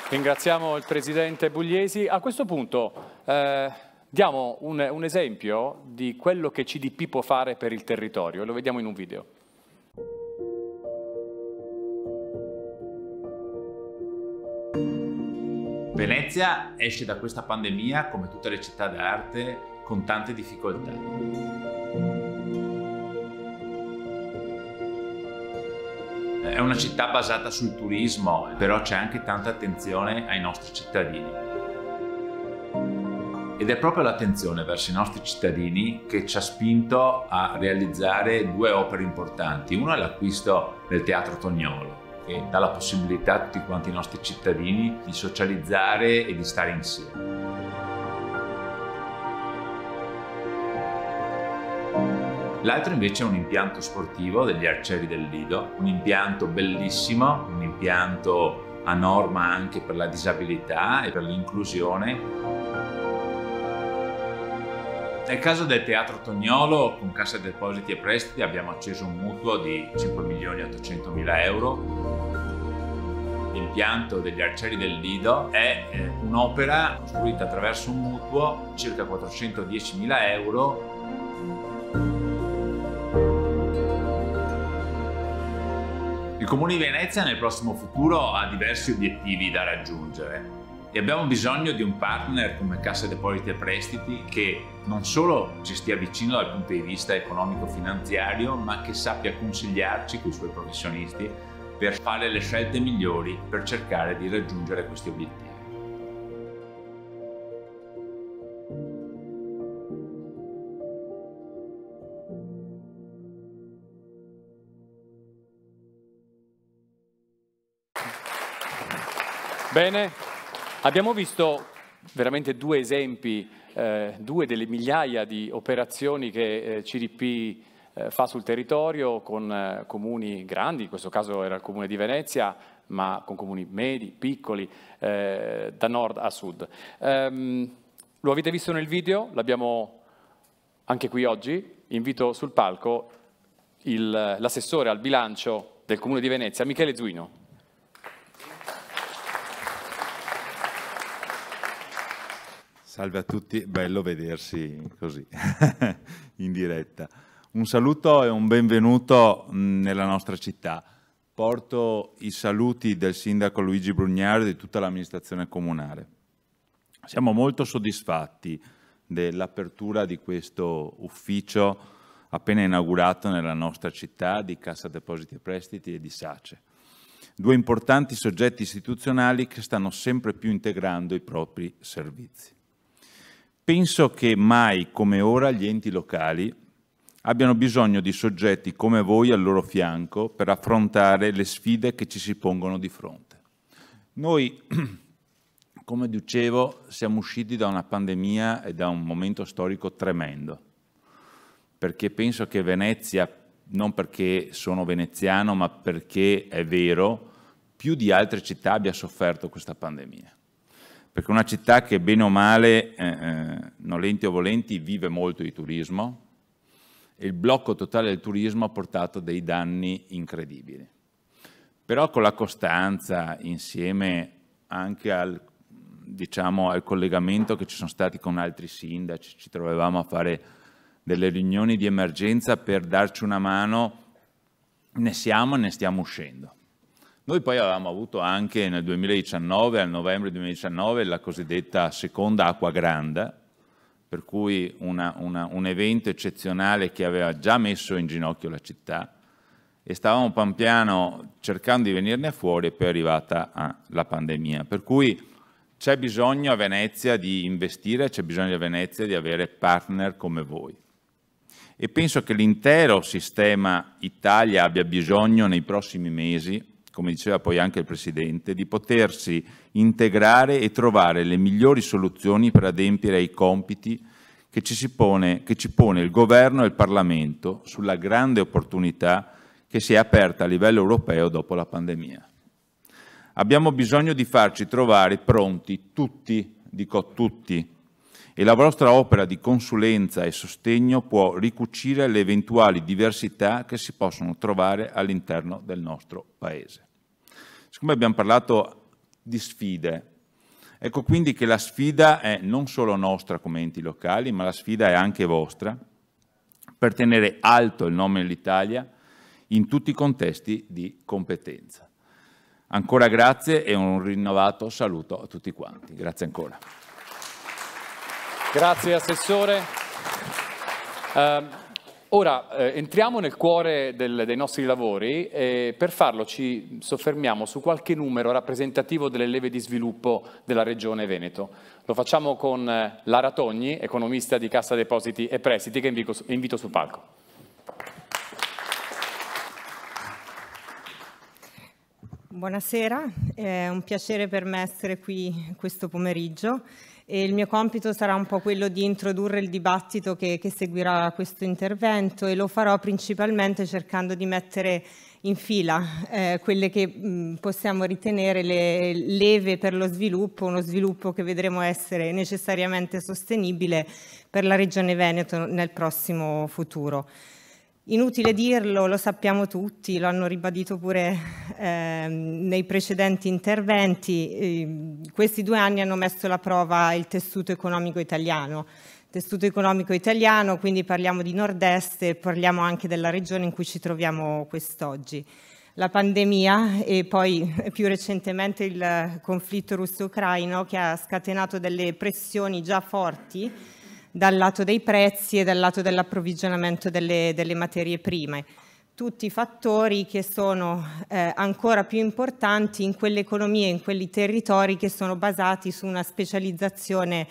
Speaker 2: Ringraziamo il Presidente Bugliesi. A questo punto... Eh... Diamo un, un esempio di quello che CDP può fare per il territorio lo vediamo in un video.
Speaker 5: Venezia esce da questa pandemia, come tutte le città d'arte, con tante difficoltà. È una città basata sul turismo, però c'è anche tanta attenzione ai nostri cittadini ed è proprio l'attenzione verso i nostri cittadini che ci ha spinto a realizzare due opere importanti. Una è l'acquisto del Teatro Tognolo, che dà la possibilità a tutti quanti i nostri cittadini di socializzare e di stare insieme. L'altro invece è un impianto sportivo degli arcieri del Lido, un impianto bellissimo, un impianto a norma anche per la disabilità e per l'inclusione. Nel caso del Teatro Tognolo, con Cassa Depositi e Prestiti abbiamo acceso un mutuo di 5 milioni 800 mila euro. L'impianto degli Arcieri del Lido è eh, un'opera costruita attraverso un mutuo circa 410 mila euro Il Comune di Venezia nel prossimo futuro ha diversi obiettivi da raggiungere e abbiamo bisogno di un partner come Cassa Depositi e Prestiti che non solo ci stia vicino dal punto di vista economico-finanziario, ma che sappia consigliarci con i suoi professionisti per fare le scelte migliori per cercare di raggiungere questi obiettivi.
Speaker 2: Bene, Abbiamo visto veramente due esempi, eh, due delle migliaia di operazioni che eh, CDP eh, fa sul territorio con eh, comuni grandi, in questo caso era il comune di Venezia, ma con comuni medi, piccoli, eh, da nord a sud. Um, lo avete visto nel video, l'abbiamo anche qui oggi, invito sul palco l'assessore al bilancio del comune di Venezia, Michele Zuino.
Speaker 5: Salve a tutti, bello vedersi così in diretta. Un saluto e un benvenuto mm, nella nostra città. Porto i saluti del sindaco Luigi Brugnaro e di tutta l'amministrazione comunale. Siamo molto soddisfatti dell'apertura di questo ufficio appena inaugurato nella nostra città di Cassa Depositi e Prestiti e di Sace due importanti soggetti istituzionali che stanno sempre più integrando i propri servizi. Penso che mai come ora gli enti locali abbiano bisogno di soggetti come voi al loro fianco per affrontare le sfide che ci si pongono di fronte. Noi, come dicevo, siamo usciti da una pandemia e da un momento storico tremendo, perché penso che Venezia, non perché sono veneziano, ma perché è vero, più di altre città abbia sofferto questa pandemia perché una città che bene o male, eh, eh, nolenti o volenti, vive molto di turismo e il blocco totale del turismo ha portato dei danni incredibili. Però con la costanza, insieme anche al, diciamo, al collegamento che ci sono stati con altri sindaci, ci trovavamo a fare delle riunioni di emergenza per darci una mano, ne siamo e ne stiamo uscendo. Noi poi avevamo avuto anche nel 2019, al novembre 2019, la cosiddetta seconda acqua grande, per cui una, una, un evento eccezionale che aveva già messo in ginocchio la città e stavamo pian piano cercando di venirne fuori e poi è arrivata ah, la pandemia. Per cui c'è bisogno a Venezia di investire, c'è bisogno a Venezia di avere partner come voi. E penso che l'intero sistema Italia abbia bisogno nei prossimi mesi come diceva poi anche il Presidente, di potersi integrare e trovare le migliori soluzioni per adempiere ai compiti che ci, pone, che ci pone il Governo e il Parlamento sulla grande opportunità che si è aperta a livello europeo dopo la pandemia. Abbiamo bisogno di farci trovare pronti tutti, dico tutti, e la vostra opera di consulenza e sostegno può ricucire le eventuali diversità che si possono trovare all'interno del nostro Paese. Siccome abbiamo parlato di sfide, ecco quindi che la sfida è non solo nostra come enti locali, ma la sfida è anche vostra per tenere alto il nome dell'Italia in tutti i contesti di competenza. Ancora grazie e un rinnovato saluto a tutti quanti. Grazie ancora. Grazie
Speaker 2: Assessore. Uh... Ora eh, entriamo nel cuore del, dei nostri lavori e per farlo ci soffermiamo su qualche numero rappresentativo delle leve di sviluppo della Regione Veneto. Lo facciamo con eh, Lara Togni, economista di Cassa Depositi e Prestiti, che invito, invito sul palco.
Speaker 6: Buonasera, è un piacere per me essere qui questo pomeriggio e il mio compito sarà un po' quello di introdurre il dibattito che, che seguirà questo intervento e lo farò principalmente cercando di mettere in fila eh, quelle che mh, mm, possiamo ritenere le leve per lo sviluppo, uno sviluppo che vedremo essere necessariamente sostenibile per la Regione Veneto nel prossimo futuro. Inutile dirlo, lo sappiamo tutti, lo hanno ribadito pure eh, nei precedenti interventi, eh, questi due anni hanno messo alla prova il tessuto economico italiano. Tessuto economico italiano, quindi parliamo di nord-est e parliamo anche della regione in cui ci troviamo quest'oggi. La pandemia e poi più recentemente il conflitto russo-ucraino che ha scatenato delle pressioni già forti dal lato dei prezzi e dal lato dell'approvvigionamento delle, delle, materie prime. Tutti fattori che sono eh, ancora più importanti in quelle economie, in quei territori che sono basati su una specializzazione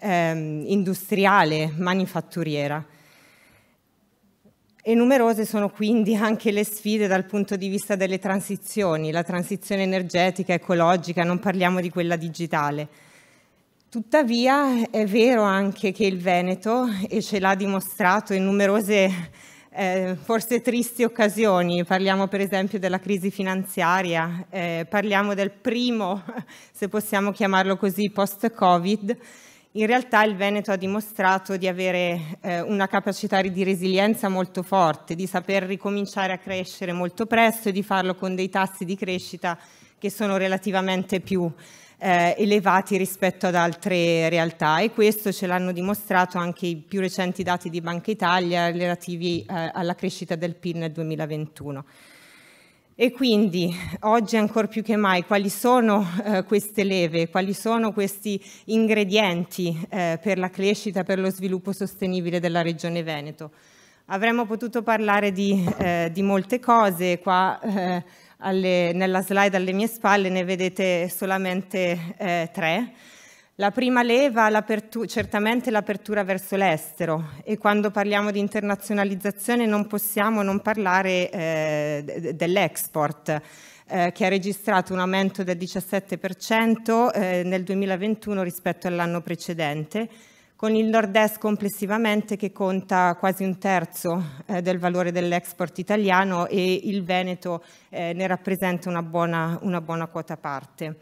Speaker 6: ehm, industriale, manifatturiera. E numerose sono quindi anche le sfide dal punto di vista delle transizioni, la transizione energetica, ecologica, non parliamo di quella digitale. Tuttavia è vero anche che il Veneto, e ce l'ha dimostrato in numerose eh, forse tristi occasioni, parliamo per esempio della crisi finanziaria, eh, parliamo del primo, se possiamo chiamarlo così, post-Covid, in realtà il Veneto ha dimostrato di avere eh, una capacità di resilienza molto forte, di saper ricominciare a crescere molto presto e di farlo con dei tassi di crescita che sono relativamente più eh, elevati rispetto ad altre realtà e questo ce l'hanno dimostrato anche i più recenti dati di Banca Italia relativi eh, alla crescita del PIL nel 2021. E quindi oggi ancora più che mai quali sono eh, queste leve, quali sono questi ingredienti eh, per la crescita, per lo sviluppo sostenibile della Regione Veneto? Avremmo potuto parlare di, eh, di molte cose, qua eh, alle, nella slide alle mie spalle ne vedete solamente eh, tre. La prima leva è certamente l'apertura verso l'estero e quando parliamo di internazionalizzazione non possiamo non parlare eh, dell'export eh, che ha registrato un aumento del 17% eh, nel 2021 rispetto all'anno precedente con il nord-est complessivamente che conta quasi un terzo eh, del valore dell'export italiano e il Veneto eh, ne rappresenta una buona, una buona quota parte.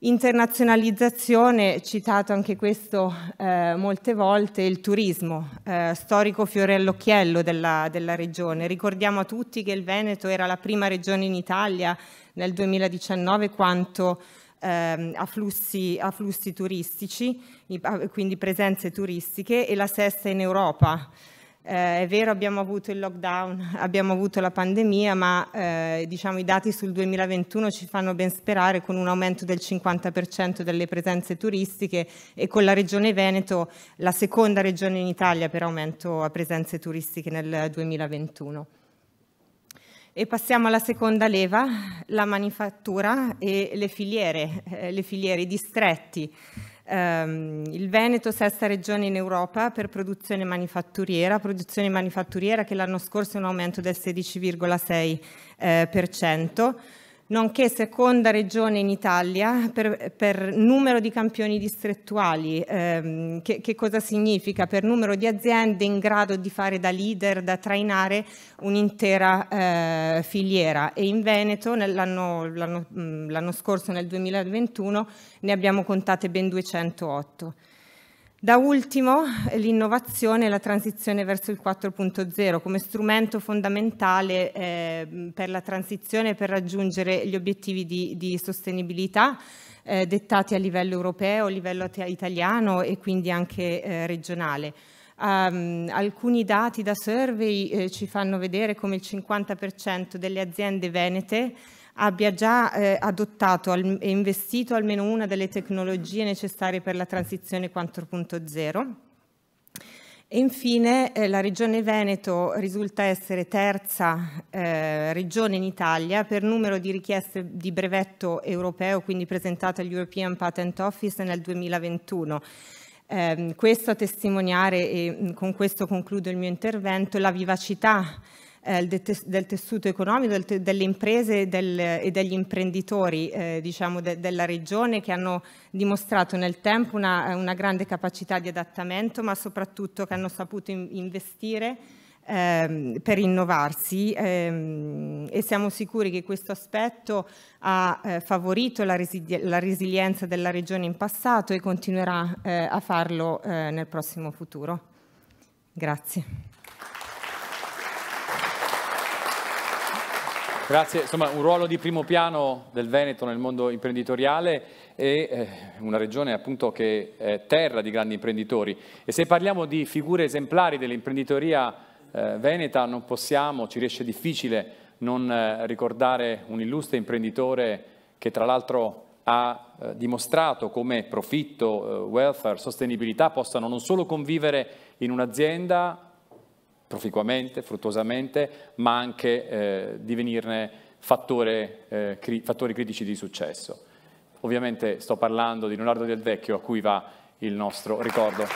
Speaker 6: Internazionalizzazione, citato anche questo eh, molte volte, il turismo, eh, storico fiore all'occhiello della, della, regione. Ricordiamo a tutti che il Veneto era la prima regione in Italia nel 2019 quanto ehm, a, flussi, a, flussi, turistici, quindi presenze turistiche, e la sesta in Europa. Eh, è vero, abbiamo avuto il lockdown, abbiamo avuto la pandemia, ma eh, diciamo, i dati sul 2021 ci fanno ben sperare con un aumento del 50% delle presenze turistiche e con la Regione Veneto la seconda regione in Italia per aumento a presenze turistiche nel 2021. E passiamo alla seconda leva, la manifattura e le filiere, eh, le filiere, i distretti. Ehm, il Veneto, sesta regione in Europa per produzione manifatturiera, produzione manifatturiera che l'anno scorso è un aumento del 16,6% nonché seconda regione in Italia per, per numero di campioni distrettuali. Eh, che, che, cosa significa? Per numero di aziende in grado di fare da leader, da trainare un'intera eh, filiera. E in Veneto mm, l'anno scorso, nel 2021, ne abbiamo contate ben 208. Da ultimo l'innovazione e la transizione verso il 4.0 come strumento fondamentale eh, per la transizione per raggiungere gli obiettivi di, di sostenibilità eh, dettati a livello europeo, a livello italiano e quindi anche eh, regionale. Um, alcuni dati da survey eh, ci fanno vedere come il 50% delle aziende venete abbia già eh, adottato al, e investito almeno una delle tecnologie necessarie per la transizione 4.0. E infine eh, la Regione Veneto risulta essere terza eh, regione in Italia per numero di richieste di brevetto europeo, quindi presentate all'European Patent Office nel 2021. Eh, questo a testimoniare, e con questo concludo il mio intervento, la vivacità eh, del tessuto economico, del te delle imprese del, e degli imprenditori eh, diciamo de della regione che hanno dimostrato nel tempo una, una, grande capacità di adattamento, ma soprattutto che hanno saputo in investire ehm, per innovarsi ehm, e siamo sicuri che questo aspetto ha eh, favorito la, resili la, resilienza della regione in passato e continuerà eh, a farlo eh, nel prossimo futuro. Grazie.
Speaker 2: Grazie, insomma un ruolo di primo piano del Veneto nel mondo imprenditoriale e eh, una regione appunto che è terra di grandi imprenditori e se parliamo di figure esemplari dell'imprenditoria eh, veneta non possiamo, ci riesce difficile non eh, ricordare un illustre imprenditore che tra l'altro ha eh, dimostrato come profitto, eh, welfare, sostenibilità possano non solo convivere in un'azienda proficuamente, fruttuosamente, ma anche eh, divenirne fattore, eh, cri fattori critici di successo. Ovviamente sto parlando di Leonardo Del Vecchio a cui va il nostro ricordo.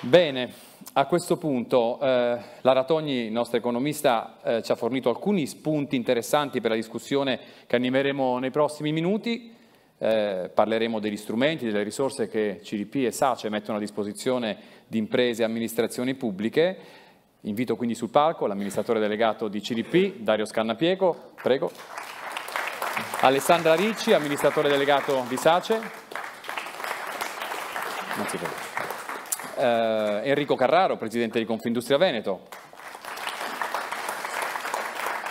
Speaker 2: Bene a questo punto eh, Lara Togni, nostra economista, eh, ci ha fornito alcuni spunti interessanti per la discussione che animeremo nei prossimi minuti. Eh, parleremo degli strumenti, delle risorse che CDP e SACE mettono a disposizione di imprese e amministrazioni pubbliche. Invito quindi sul palco l'amministratore delegato di CDP, Dario Scannapieco, prego. Alessandra Ricci, amministratore delegato di SACE. Grazie eh, Enrico Carraro, presidente di Confindustria Veneto,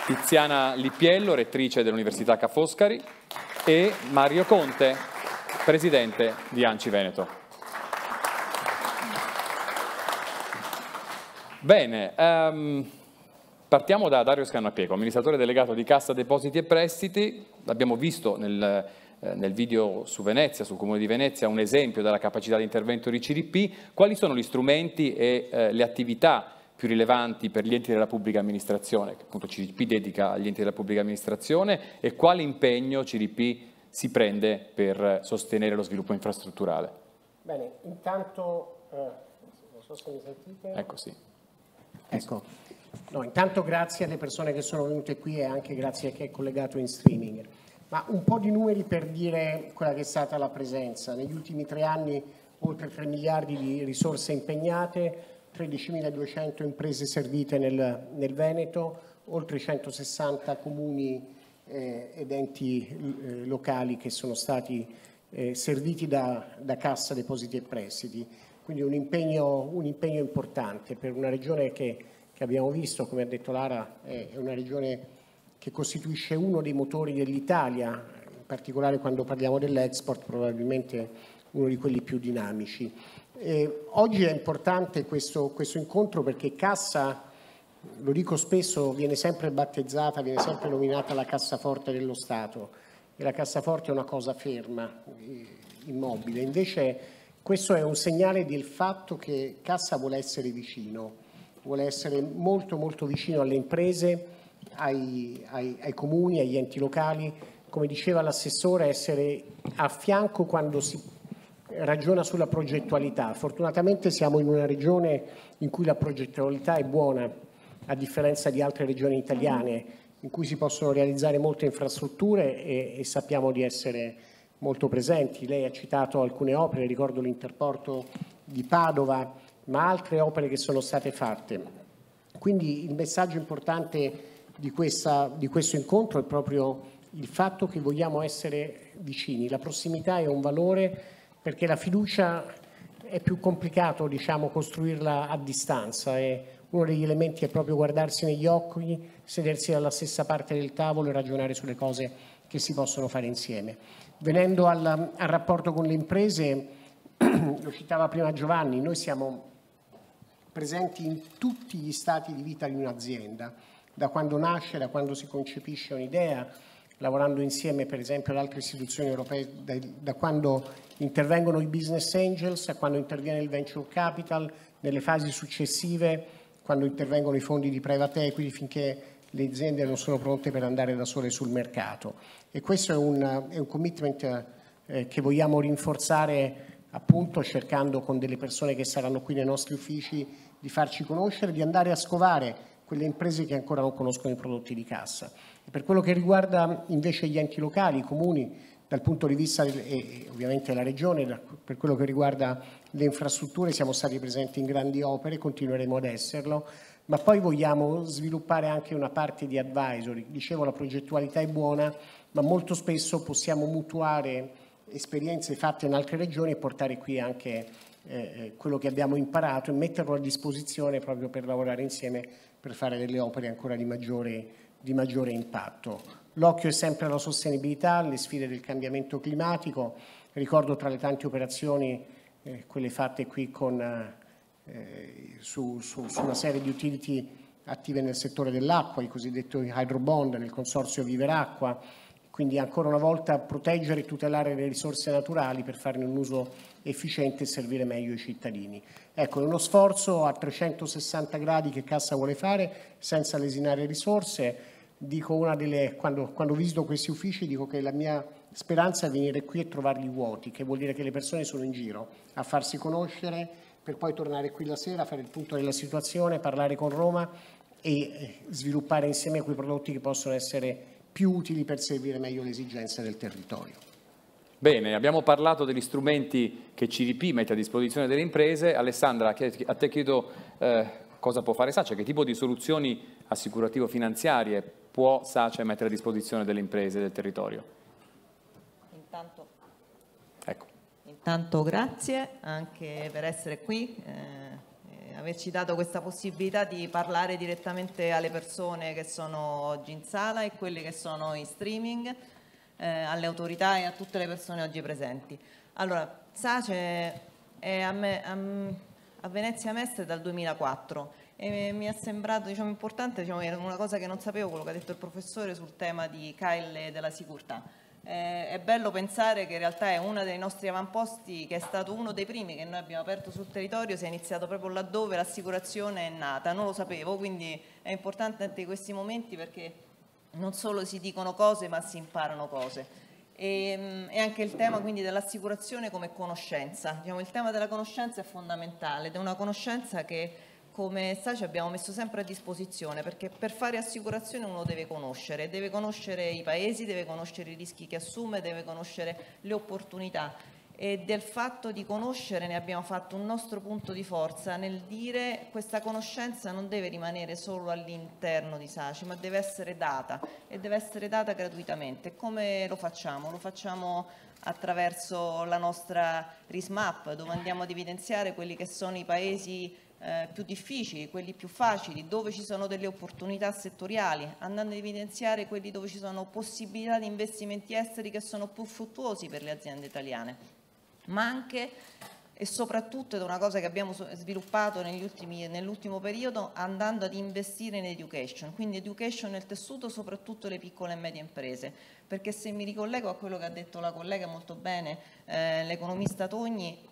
Speaker 2: Tiziana Lippiello, rettrice dell'Università Ca' Foscari e Mario Conte, presidente di Anci Veneto. Bene, um, partiamo da Dario Scannapieco, amministratore delegato di Cassa Depositi e Prestiti, l'abbiamo visto nel eh, nel video su Venezia, sul Comune di Venezia, un esempio della capacità di intervento di CDP, quali sono gli strumenti e eh, le attività più rilevanti per gli enti della pubblica amministrazione, che appunto CDP dedica agli enti della pubblica amministrazione e quale impegno CDP si prende per sostenere lo sviluppo infrastrutturale?
Speaker 7: Bene, intanto, eh, non so se mi sentite. Ecco
Speaker 2: sì. Ecco.
Speaker 7: No, intanto grazie alle persone che sono venute qui e anche grazie a chi è collegato in streaming. Ma un po' di numeri per dire quella che è stata la presenza. Negli ultimi tre anni oltre 3 miliardi di risorse impegnate, 13.200 imprese servite nel, nel, Veneto, oltre 160 comuni eh, ed enti eh, locali che sono stati eh, serviti da, da, Cassa Depositi e Prestiti. Quindi un impegno, un impegno importante per una regione che, che abbiamo visto, come ha detto Lara, è una regione che costituisce uno dei motori dell'Italia, in particolare quando parliamo dell'export, probabilmente uno di quelli più dinamici. Eh, oggi è importante questo, questo incontro perché Cassa, lo dico spesso, viene sempre battezzata, viene sempre nominata la cassaforte dello Stato e la cassaforte è una cosa ferma, eh, immobile. Invece questo è un segnale del fatto che Cassa vuole essere vicino, vuole essere molto molto vicino alle imprese, ai, ai, ai comuni, agli enti locali, come diceva l'assessore, essere a fianco quando si ragiona sulla progettualità. Fortunatamente siamo in una regione in cui la progettualità è buona, a differenza di altre regioni italiane, in cui si possono realizzare molte infrastrutture e, e sappiamo di essere molto presenti. Lei ha citato alcune opere, ricordo l'interporto di Padova, ma altre opere che sono state fatte. Quindi il messaggio importante di, questa, di questo incontro è proprio il fatto che vogliamo essere vicini. La prossimità è un valore perché la fiducia è più complicato diciamo, costruirla a distanza e uno degli elementi è proprio guardarsi negli occhi, sedersi dalla stessa parte del tavolo e ragionare sulle cose che si possono fare insieme. Venendo al, al rapporto con le imprese, lo citava prima Giovanni, noi siamo presenti in tutti gli stati di vita di un'azienda da quando nasce, da quando si concepisce un'idea, lavorando insieme per esempio ad altre istituzioni europee, da, da quando intervengono i business angels a quando interviene il venture capital, nelle fasi successive quando intervengono i fondi di private equity finché le aziende non sono pronte per andare da sole sul mercato. E questo è un, è un commitment eh, che vogliamo rinforzare appunto cercando con delle persone che saranno qui nei nostri uffici di farci conoscere, di andare a scovare quelle imprese che ancora non conoscono i prodotti di cassa. per quello che riguarda invece gli enti locali, i comuni, dal punto di vista e ovviamente la regione, per quello che riguarda le infrastrutture siamo stati presenti in grandi opere, continueremo ad esserlo, ma poi vogliamo sviluppare anche una parte di advisory. Dicevo la progettualità è buona, ma molto spesso possiamo mutuare esperienze fatte in altre regioni e portare qui anche eh, eh quello che abbiamo imparato e metterlo a disposizione proprio per lavorare insieme per fare delle opere ancora di maggiore, di maggiore impatto. L'occhio è sempre alla sostenibilità, alle sfide del cambiamento climatico. Ricordo tra le tante operazioni eh, quelle fatte qui con, eh, su, su, su, una serie di utility attive nel settore dell'acqua, i cosiddetti hydrobond nel consorzio Viveracqua, quindi ancora una volta proteggere e tutelare le risorse naturali per farne un uso efficiente e servire meglio i cittadini. Ecco, è uno sforzo a 360 gradi che Cassa vuole fare senza lesinare risorse. Delle, quando, quando, visito questi uffici dico che la mia speranza è venire qui e trovarli vuoti, che vuol dire che le persone sono in giro a farsi conoscere per poi tornare qui la sera, fare il punto della situazione, parlare con Roma e eh, sviluppare insieme quei prodotti che possono essere più utili per servire meglio le esigenze del territorio.
Speaker 2: Bene, abbiamo parlato degli strumenti che CDP mette a disposizione delle imprese. Alessandra, a te chiedo eh, cosa può fare SACE, che tipo di soluzioni assicurativo-finanziarie può SACE mettere a disposizione delle imprese del territorio?
Speaker 6: Intanto,
Speaker 8: ecco. Intanto grazie anche per essere qui. Eh averci dato questa possibilità di parlare direttamente alle persone che sono oggi in sala e quelle che sono in streaming eh, alle autorità e a tutte le persone oggi presenti. Allora, SACE è a, me, a, a Venezia Mestre dal 2004 e mi è sembrato diciamo, importante, diciamo, era una cosa che non sapevo, quello che ha detto il professore sul tema di CAIL e della sicurezza. Eh, è bello pensare che in realtà è uno dei nostri avamposti che è stato uno dei primi che noi abbiamo aperto sul territorio, si è iniziato proprio laddove l'assicurazione è nata, non lo sapevo, quindi è importante anche questi momenti perché non solo si dicono cose ma si imparano cose. E, ehm, e anche il tema quindi dell'assicurazione come conoscenza. Diciamo, il tema della conoscenza è fondamentale ed è una conoscenza che come SACI abbiamo messo sempre a disposizione perché per fare assicurazione uno deve conoscere, deve conoscere i paesi, deve conoscere i rischi che assume, deve conoscere le opportunità e del fatto di conoscere ne abbiamo fatto un nostro punto di forza nel dire questa conoscenza non deve rimanere solo all'interno di Saci ma deve essere data e deve essere data gratuitamente. Come lo facciamo? Lo facciamo attraverso la nostra RISMAP dove andiamo ad evidenziare quelli che sono i paesi eh, più difficili, quelli più facili, dove ci sono delle opportunità settoriali, andando ad evidenziare quelli dove ci sono possibilità di investimenti esteri che sono più fruttuosi per le aziende italiane ma anche e soprattutto ed è una cosa che abbiamo sviluppato ultimi, nell'ultimo periodo andando ad investire in education, quindi education nel tessuto soprattutto le piccole e medie imprese, perché se mi ricollego a quello che ha detto la collega molto bene, eh, l'economista Togni,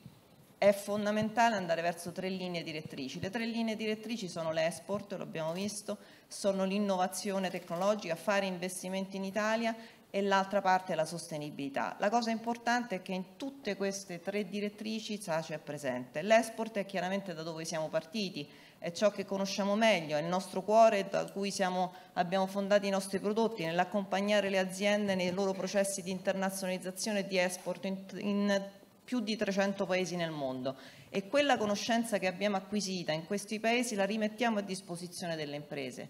Speaker 8: è fondamentale andare verso tre linee direttrici. Le tre linee direttrici sono l'export, lo abbiamo visto, sono l'innovazione tecnologica, fare investimenti in Italia e l'altra parte è la sostenibilità. La cosa importante è che in tutte queste tre direttrici SACE è presente. L'export è chiaramente da dove siamo partiti, è ciò che conosciamo meglio, è il nostro cuore da cui siamo, abbiamo fondato i nostri prodotti, nell'accompagnare le aziende nei loro processi di internazionalizzazione e di export in, in più di 300 paesi nel mondo e quella conoscenza che abbiamo acquisita in questi paesi la rimettiamo a disposizione delle imprese.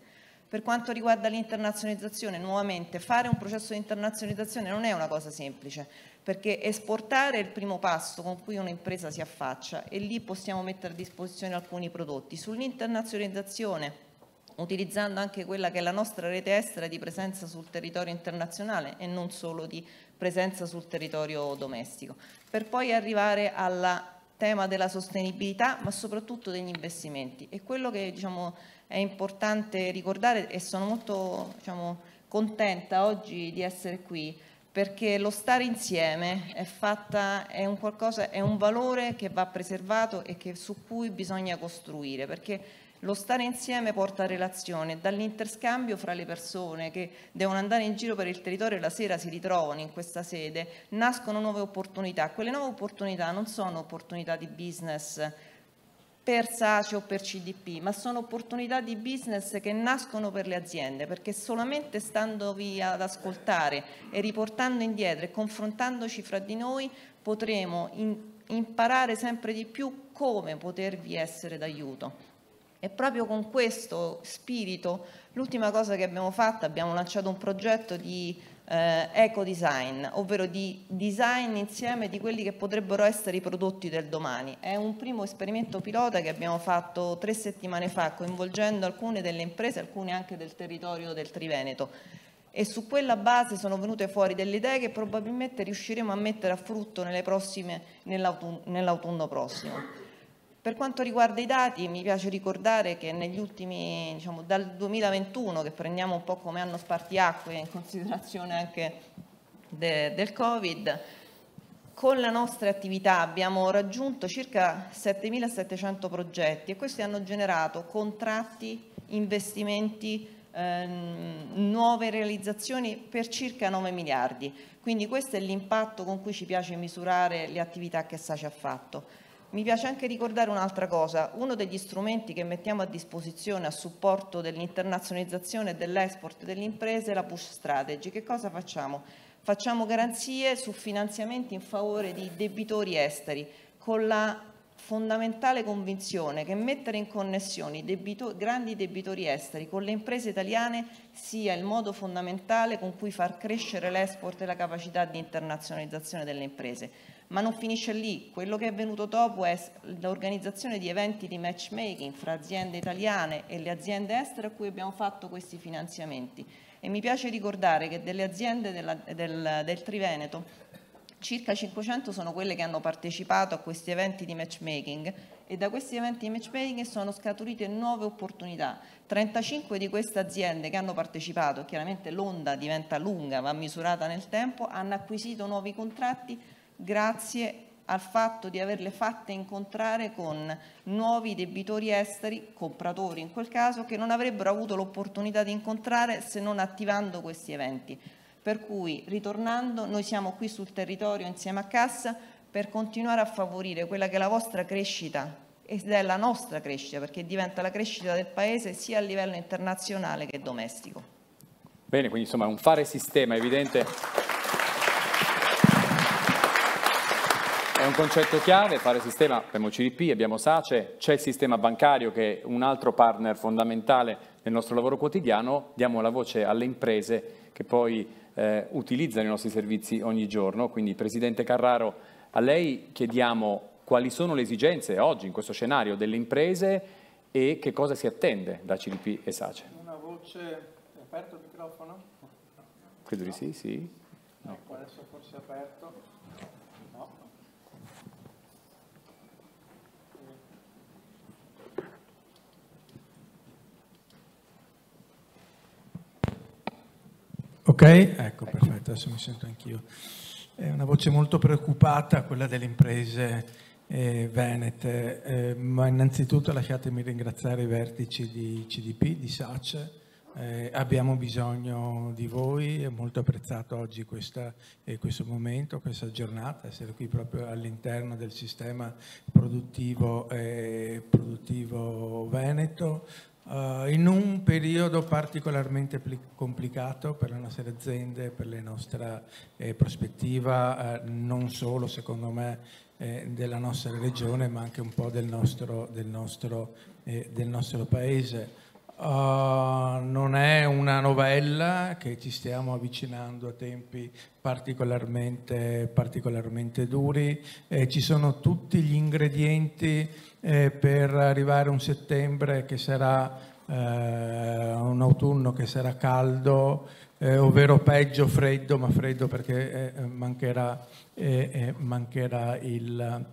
Speaker 8: Per quanto riguarda l'internazionalizzazione, nuovamente fare un processo di internazionalizzazione non è una cosa semplice, perché esportare è il primo passo con cui un'impresa si affaccia e lì possiamo mettere a disposizione alcuni prodotti. Sull'internazionalizzazione, utilizzando anche quella che è la nostra rete estera di presenza sul territorio internazionale e non solo di presenza sul territorio domestico, per poi arrivare al tema della sostenibilità ma soprattutto degli investimenti e quello che diciamo, è importante ricordare e sono molto diciamo, contenta oggi di essere qui perché lo stare insieme è, fatta, è, un qualcosa, è, un valore che va preservato e che, su cui bisogna costruire, perché lo stare insieme porta a relazione, dall'interscambio fra le persone che devono andare in giro per il territorio e la sera si ritrovano in questa sede, nascono nuove opportunità, quelle nuove opportunità non sono opportunità di business per SACE o per CDP, ma sono opportunità di business che nascono per le aziende, perché solamente standovi ad ascoltare e riportando indietro e confrontandoci fra di noi potremo in, imparare sempre di più come potervi essere d'aiuto. E proprio con questo spirito, l'ultima cosa che abbiamo fatto, abbiamo lanciato un progetto di eh, eco-design, ovvero di design insieme di quelli che potrebbero essere i prodotti del domani. È un primo esperimento pilota che abbiamo fatto tre settimane fa, coinvolgendo alcune delle imprese, alcune anche del territorio del Triveneto. E su quella base sono venute fuori delle idee che probabilmente riusciremo a mettere a frutto nell'autunno nell prossimo. Per quanto riguarda i dati, mi piace ricordare che negli ultimi, diciamo, dal 2021, che prendiamo un po' come anno spartiacque in considerazione anche de, del Covid, con la nostra attività abbiamo raggiunto circa 7.700 progetti e questi hanno generato contratti, investimenti, ehm, nuove realizzazioni per circa 9 miliardi. Quindi questo è l'impatto con cui ci piace misurare le attività che SACI ha fatto. Mi piace anche ricordare un'altra cosa, uno degli strumenti che mettiamo a disposizione a supporto dell'internazionalizzazione e dell'export delle imprese è la push strategy. Che cosa facciamo? Facciamo garanzie su finanziamenti in favore di debitori esteri con la fondamentale convinzione che mettere in connessione i debito, grandi debitori esteri con le imprese italiane sia il modo fondamentale con cui far crescere l'export e la capacità di internazionalizzazione delle imprese ma non finisce lì, quello che è venuto dopo è l'organizzazione di eventi di matchmaking fra aziende italiane e le aziende estere a cui abbiamo fatto questi finanziamenti e mi piace ricordare che delle aziende della, del, del Triveneto circa 500 sono quelle che hanno partecipato a questi eventi di matchmaking e da questi eventi di matchmaking sono scaturite nuove opportunità. 35 di queste aziende che hanno partecipato, chiaramente l'onda diventa lunga, va misurata nel tempo, hanno acquisito nuovi contratti grazie al fatto di averle fatte incontrare con nuovi debitori esteri, compratori in quel caso, che non avrebbero avuto l'opportunità di incontrare se non attivando questi eventi. Per cui, ritornando, noi siamo qui sul territorio insieme a Cassa per continuare a favorire quella che è la vostra crescita ed è la nostra crescita, perché diventa la crescita del Paese sia a livello internazionale che domestico.
Speaker 2: Bene, quindi insomma è un fare sistema evidente. un concetto chiave, fare sistema, abbiamo CDP, abbiamo SACE, c'è il sistema bancario che è un altro partner fondamentale nel nostro lavoro quotidiano, diamo la voce alle imprese che poi eh, utilizzano i nostri servizi ogni giorno, quindi Presidente Carraro, a lei chiediamo quali sono le esigenze oggi in questo scenario delle imprese e che cosa si attende da CDP e SACE.
Speaker 9: Una voce, è aperto il microfono?
Speaker 2: Credo di sì, sì.
Speaker 9: No. Ecco, adesso forse è aperto. Ok? Ecco, perfetto, adesso mi sento anch'io. È una voce molto preoccupata quella delle imprese eh, venete, eh, ma innanzitutto lasciatemi ringraziare i vertici di CDP, di SACE, eh, abbiamo bisogno di voi, è molto apprezzato oggi questa, eh, questo momento, questa giornata, essere qui proprio all'interno del sistema produttivo, eh, produttivo veneto, uh, in un periodo particolarmente complicato per le nostre aziende, per la nostra eh, prospettiva, eh, non solo secondo me eh, della nostra regione, ma anche un po' del nostro, del nostro, eh, del nostro paese. Uh, non è una novella che ci stiamo avvicinando a tempi particolarmente, particolarmente duri, eh, ci sono tutti gli ingredienti eh, per arrivare a un settembre che sarà eh, un autunno che sarà caldo, eh, ovvero peggio freddo, ma freddo perché eh, eh, mancherà, mancherà il,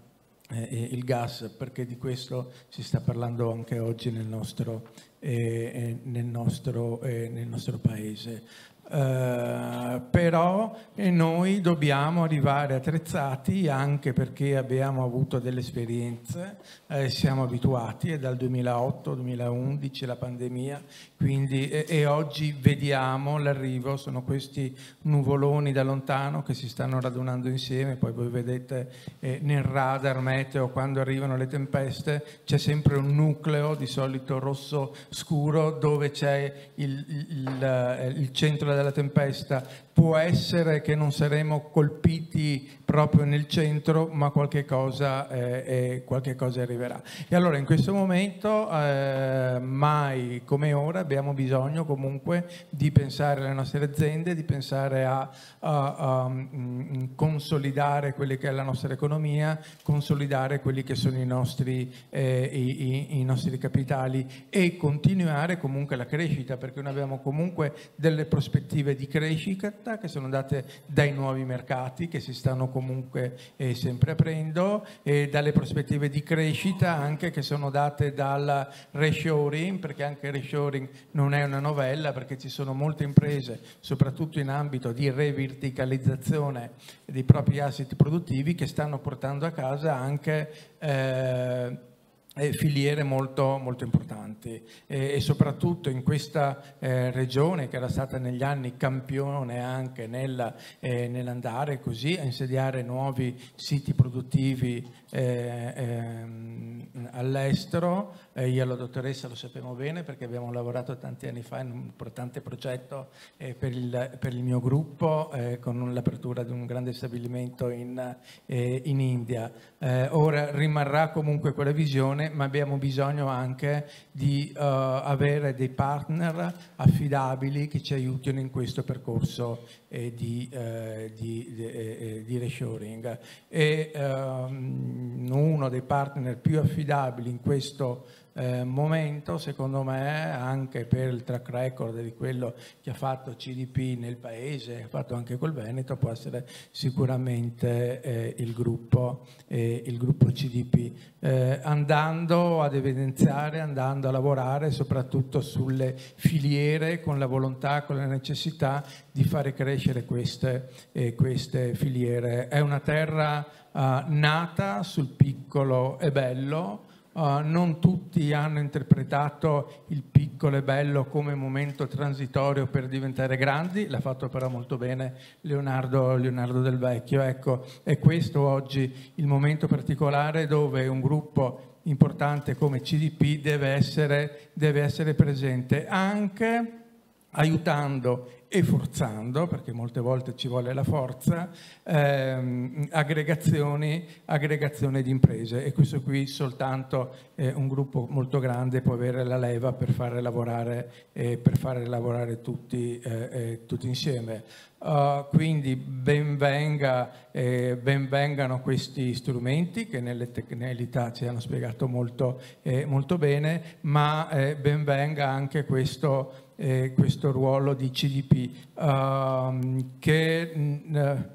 Speaker 9: il gas, perché di questo si sta parlando anche oggi nel nostro eh, eh, nel nostro, eh, nel nostro paese. Eh, però noi dobbiamo arrivare attrezzati anche perché abbiamo avuto delle esperienze, eh, siamo abituati, è dal 2008-2011 la pandemia, quindi, e, e oggi vediamo l'arrivo, sono questi nuvoloni da lontano che si stanno radunando insieme, poi voi vedete eh, nel radar meteo quando arrivano le tempeste c'è sempre un nucleo di solito rosso scuro dove c'è il, il, il, eh, il centro della della tempesta, può essere che non saremo colpiti proprio nel centro, ma qualche cosa, eh, qualche cosa arriverà. E allora in questo momento, eh, mai come ora, abbiamo bisogno comunque di pensare alle nostre aziende, di pensare a, a, a mm, consolidare quella che è la nostra economia, consolidare quelli che sono i nostri, eh, i, i, i nostri capitali e continuare comunque la crescita, perché noi abbiamo comunque delle prospettive prospettive di crescita che sono date dai nuovi mercati che si stanno comunque eh, sempre aprendo e dalle prospettive di crescita anche che sono date dal reshoring, perché anche il reshoring non è una novella, perché ci sono molte imprese, soprattutto in ambito di reverticalizzazione dei propri asset produttivi, che stanno portando a casa anche... Eh, filiere molto, molto importanti e, e, soprattutto in questa eh, regione che era stata negli anni campione anche nel, eh, nell'andare così a insediare nuovi siti produttivi eh, ehm, all'estero eh, io e la dottoressa lo sappiamo bene perché abbiamo lavorato tanti anni fa in un importante progetto eh, per, il, per, il, mio gruppo eh, con l'apertura di un grande stabilimento in, eh, in India. Eh, ora rimarrà comunque quella visione ma abbiamo bisogno anche di uh, avere dei partner affidabili che ci aiutino in questo percorso di, di, di, reshoring. E, um, uno dei partner più affidabili in questo eh, momento, secondo me, anche per il track record di quello che ha fatto CDP nel paese, ha fatto anche col Veneto, può essere sicuramente eh, il, gruppo, eh, il, gruppo, CDP, eh, andando ad evidenziare, andando a lavorare soprattutto sulle filiere con la volontà, con la necessità di fare crescere queste, eh, queste filiere. È una terra eh, nata sul piccolo e bello, eh, non tutti hanno interpretato il piccolo e bello come momento transitorio per diventare grandi, l'ha fatto però molto bene Leonardo, Leonardo, Del Vecchio. Ecco, è questo oggi il momento particolare dove un gruppo importante come CDP deve essere, deve essere presente anche aiutando e forzando, perché molte volte ci vuole la forza, ehm, aggregazioni, aggregazione di imprese e questo qui soltanto eh, un gruppo molto grande può avere la leva per fare lavorare, eh, per fare lavorare tutti, eh, eh tutti insieme. Uh, quindi ben, eh, ben, questi strumenti che nelle tecnicità ci hanno spiegato molto, eh, molto bene, ma eh, ben venga anche questo eh, questo ruolo di CDP uh, ehm, che mh, mm, eh,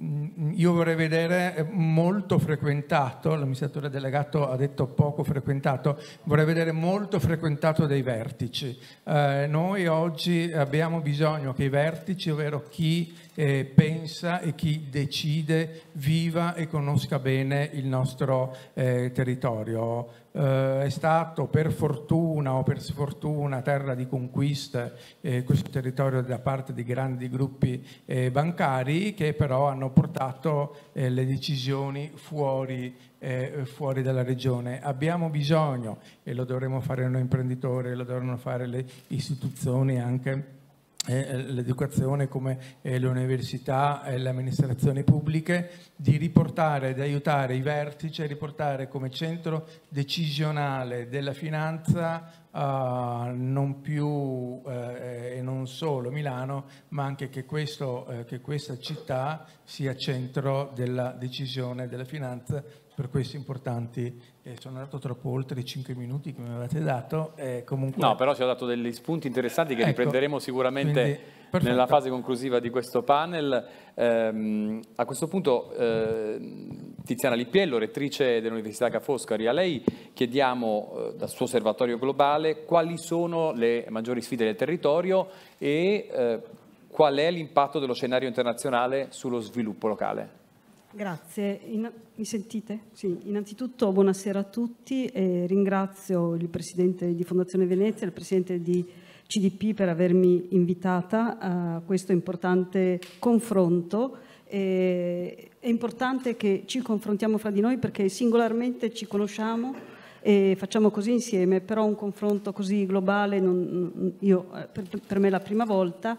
Speaker 9: mm, io vorrei vedere eh, molto frequentato, l'amministratore delegato ha detto poco frequentato, vorrei vedere molto frequentato dei vertici. Uh, noi oggi abbiamo bisogno che i vertici, ovvero chi eh, pensa e chi decide viva e conosca bene il nostro eh, territorio. Eh, è stato per fortuna o per sfortuna terra di conquista eh, questo territorio da parte di grandi gruppi eh, bancari che però hanno portato eh, le decisioni fuori eh, fuori dalla regione. Abbiamo bisogno, e lo dovremo fare noi imprenditori, lo dovranno fare le istituzioni anche, eh, eh, l'educazione come eh, le università e le amministrazioni pubbliche, di riportare ed aiutare i vertici a riportare come centro decisionale della finanza Uh, non più uh, e non solo Milano, ma anche che, questo, uh, che questa città sia centro della decisione della finanza per questi importanti, eh, sono andato troppo oltre i 5 minuti che mi avete dato. Eh, comunque...
Speaker 2: No, però ci ho dato degli spunti interessanti che ecco, riprenderemo sicuramente quindi, nella fase conclusiva di questo panel. Eh, a questo punto eh, Tiziana Lippiello, rettrice dell'Università Ca' Foscari, a lei chiediamo eh, dal suo osservatorio globale quali sono le maggiori sfide del territorio e eh, qual è l'impatto dello scenario internazionale sullo sviluppo locale.
Speaker 10: Grazie, In, mi sentite? Sì, innanzitutto buonasera a tutti e ringrazio il Presidente di Fondazione Venezia, e il Presidente di CDP per avermi invitata a questo importante confronto. E, è importante che ci confrontiamo fra di noi perché singolarmente ci conosciamo e facciamo così insieme, però un confronto così globale non, io, eh, per, per me è la prima volta.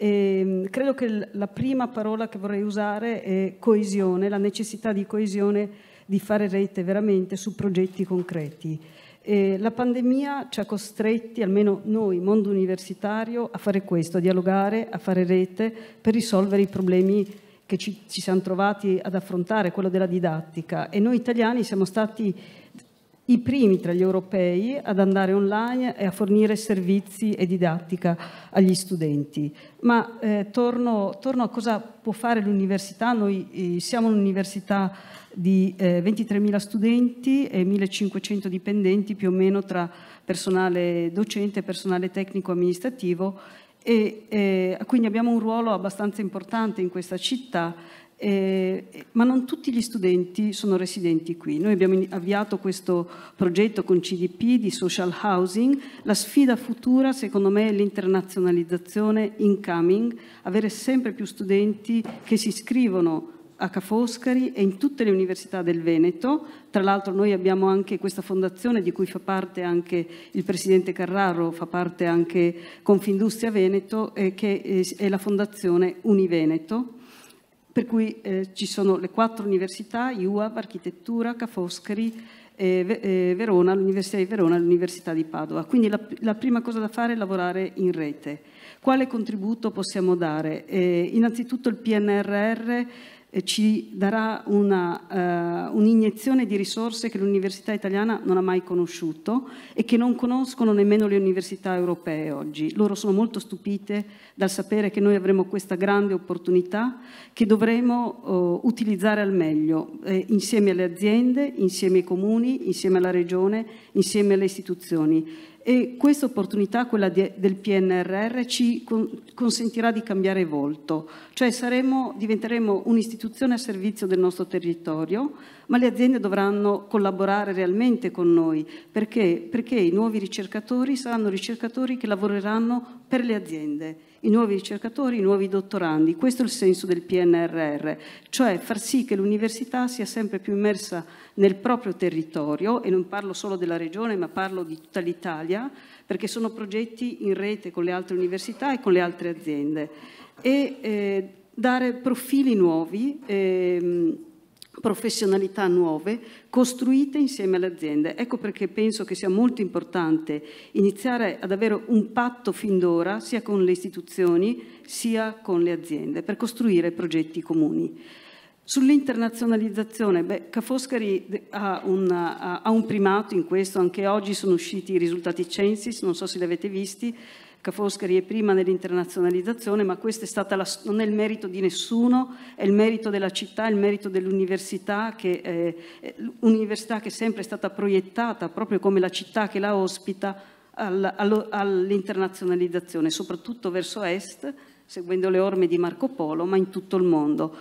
Speaker 10: E ehm, credo che la prima parola che vorrei usare è coesione, la necessità di coesione, di fare rete veramente su progetti concreti. E la pandemia ci ha costretti, almeno noi, mondo universitario, a fare questo, a dialogare, a fare rete per risolvere i problemi che ci, ci siamo trovati ad affrontare, quello della didattica. E noi italiani siamo stati i primi tra gli europei ad andare online e a fornire servizi e didattica agli studenti. Ma eh, torno, torno, a cosa può fare l'università. Noi eh, siamo un'università di eh, 23.000 studenti e 1.500 dipendenti più o meno tra personale docente e personale tecnico-amministrativo e eh, quindi abbiamo un ruolo abbastanza importante in questa città eh, ma non tutti gli studenti sono residenti qui. Noi abbiamo avviato questo progetto con CDP di social housing. La sfida futura, secondo me, è l'internazionalizzazione incoming, avere sempre più studenti che si iscrivono a Ca' Foscari e in tutte le università del Veneto. Tra l'altro noi abbiamo anche questa fondazione di cui fa parte anche il presidente Carraro, fa parte anche Confindustria Veneto, eh, che eh, è la fondazione Univeneto, per cui eh, ci sono le quattro università, IUAV, Architettura, Ca' Foscari, eh, eh, Verona, l'Università di Verona e l'Università di Padova. Quindi la, la, prima cosa da fare è lavorare in rete. Quale contributo possiamo dare? Eh, innanzitutto il PNRR ci darà una, uh, un'iniezione di risorse che l'università italiana non ha mai conosciuto e che non conoscono nemmeno le università europee oggi. Loro sono molto stupite dal sapere che noi avremo questa grande opportunità che dovremo uh, utilizzare al meglio eh, insieme alle aziende, insieme ai comuni, insieme alla regione, insieme alle istituzioni e questa opportunità, quella di, del PNRR, ci con, consentirà di cambiare volto, cioè saremo, diventeremo un'istituzione a servizio del nostro territorio, ma le aziende dovranno collaborare realmente con noi, perché, perché i nuovi ricercatori saranno ricercatori che lavoreranno per le aziende, i nuovi ricercatori, i nuovi dottorandi. Questo è il senso del PNRR, cioè far sì che l'università sia sempre più immersa nel proprio territorio, e non parlo solo della regione, ma parlo di tutta l'Italia, perché sono progetti in rete con le altre università e con le altre aziende. E eh, dare profili nuovi. Eh, professionalità nuove costruite insieme alle aziende. Ecco perché penso che sia molto importante iniziare ad avere un patto fin d'ora sia con le istituzioni sia con le aziende per costruire progetti comuni. Sull'internazionalizzazione, beh, Ca' Foscari ha un, ha un primato in questo, anche oggi sono usciti i risultati Censis, non so se li avete visti, Cafoscari è prima nell'internazionalizzazione, ma questo la, non è il merito di nessuno, è il merito della città, è il merito dell'università, che, è eh, eh, l'università che è sempre stata proiettata proprio come la città che la ospita all'internazionalizzazione, soprattutto verso est, seguendo le orme di Marco Polo, ma in tutto il mondo.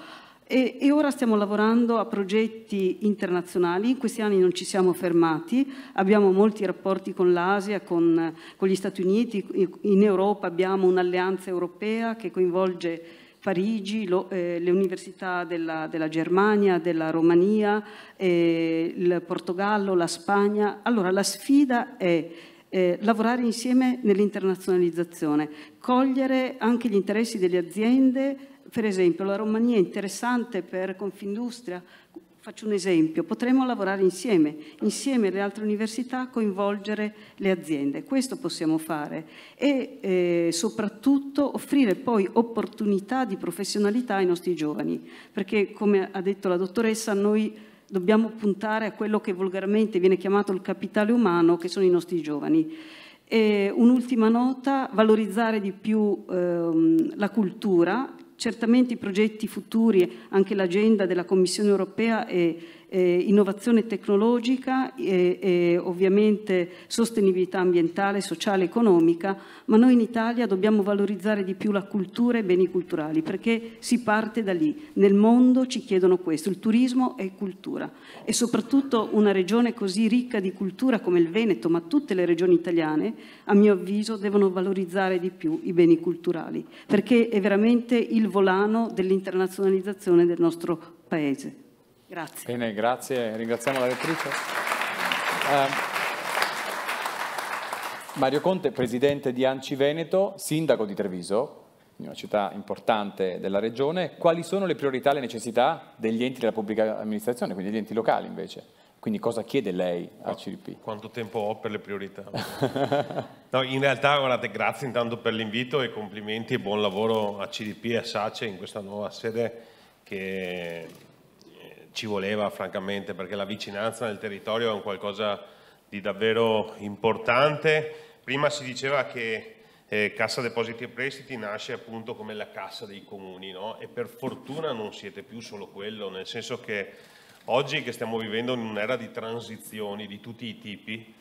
Speaker 10: E, e, ora stiamo lavorando a progetti internazionali, in questi anni non ci siamo fermati, abbiamo molti rapporti con l'Asia, con, con gli Stati Uniti, in Europa abbiamo un'alleanza europea che coinvolge Parigi, lo, eh, le università della, della, Germania, della Romania, eh, il Portogallo, la Spagna. Allora la sfida è eh, lavorare insieme nell'internazionalizzazione, cogliere anche gli interessi delle aziende per esempio, la Romania è interessante per Confindustria, faccio un esempio, potremmo lavorare insieme, insieme alle altre università, coinvolgere le aziende, questo possiamo fare e eh, soprattutto offrire poi opportunità di professionalità ai nostri giovani, perché come ha detto la dottoressa noi dobbiamo puntare a quello che volgarmente viene chiamato il capitale umano, che sono i nostri giovani. un'ultima nota, valorizzare di più ehm, la cultura Certamente i progetti futuri, anche l'agenda della Commissione europea è, eh, innovazione tecnologica e, e ovviamente sostenibilità ambientale, sociale, economica, ma noi in Italia dobbiamo valorizzare di più la cultura e i beni culturali perché si parte da lì. Nel mondo ci chiedono questo, il turismo è cultura e soprattutto una regione così ricca di cultura come il Veneto, ma tutte le regioni italiane, a mio avviso, devono valorizzare di più i beni culturali perché è veramente il volano dell'internazionalizzazione del nostro Paese.
Speaker 2: Grazie. Bene, grazie. Ringraziamo la rettrice. Eh, Mario Conte, presidente di Anci Veneto, sindaco di Treviso, una città importante della regione, quali sono le priorità e le necessità degli enti della pubblica amministrazione, quindi degli enti locali invece? Quindi cosa chiede lei al CDP?
Speaker 11: Quanto tempo ho per le priorità? no, in realtà guardate, grazie intanto per l'invito e complimenti e buon lavoro a CDP e a SACE in questa nuova sede che ci voleva francamente perché la vicinanza del territorio è un qualcosa di davvero importante. Prima si diceva che eh, Cassa Depositi e Prestiti nasce appunto come la cassa dei comuni no? e per fortuna non siete più solo quello, nel senso che oggi che stiamo vivendo in un'era di transizioni di tutti i tipi,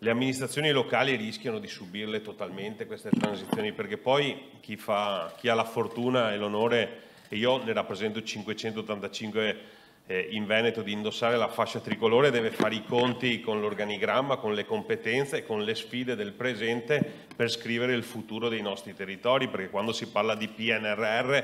Speaker 11: le amministrazioni locali rischiano di subirle totalmente queste transizioni perché poi chi, fa, chi ha la fortuna e l'onore, e io ne rappresento 585 eh, in Veneto di indossare la fascia tricolore deve fare i conti con l'organigramma, con le competenze e con le sfide del presente per scrivere il futuro dei nostri territori, perché quando si parla di PNRR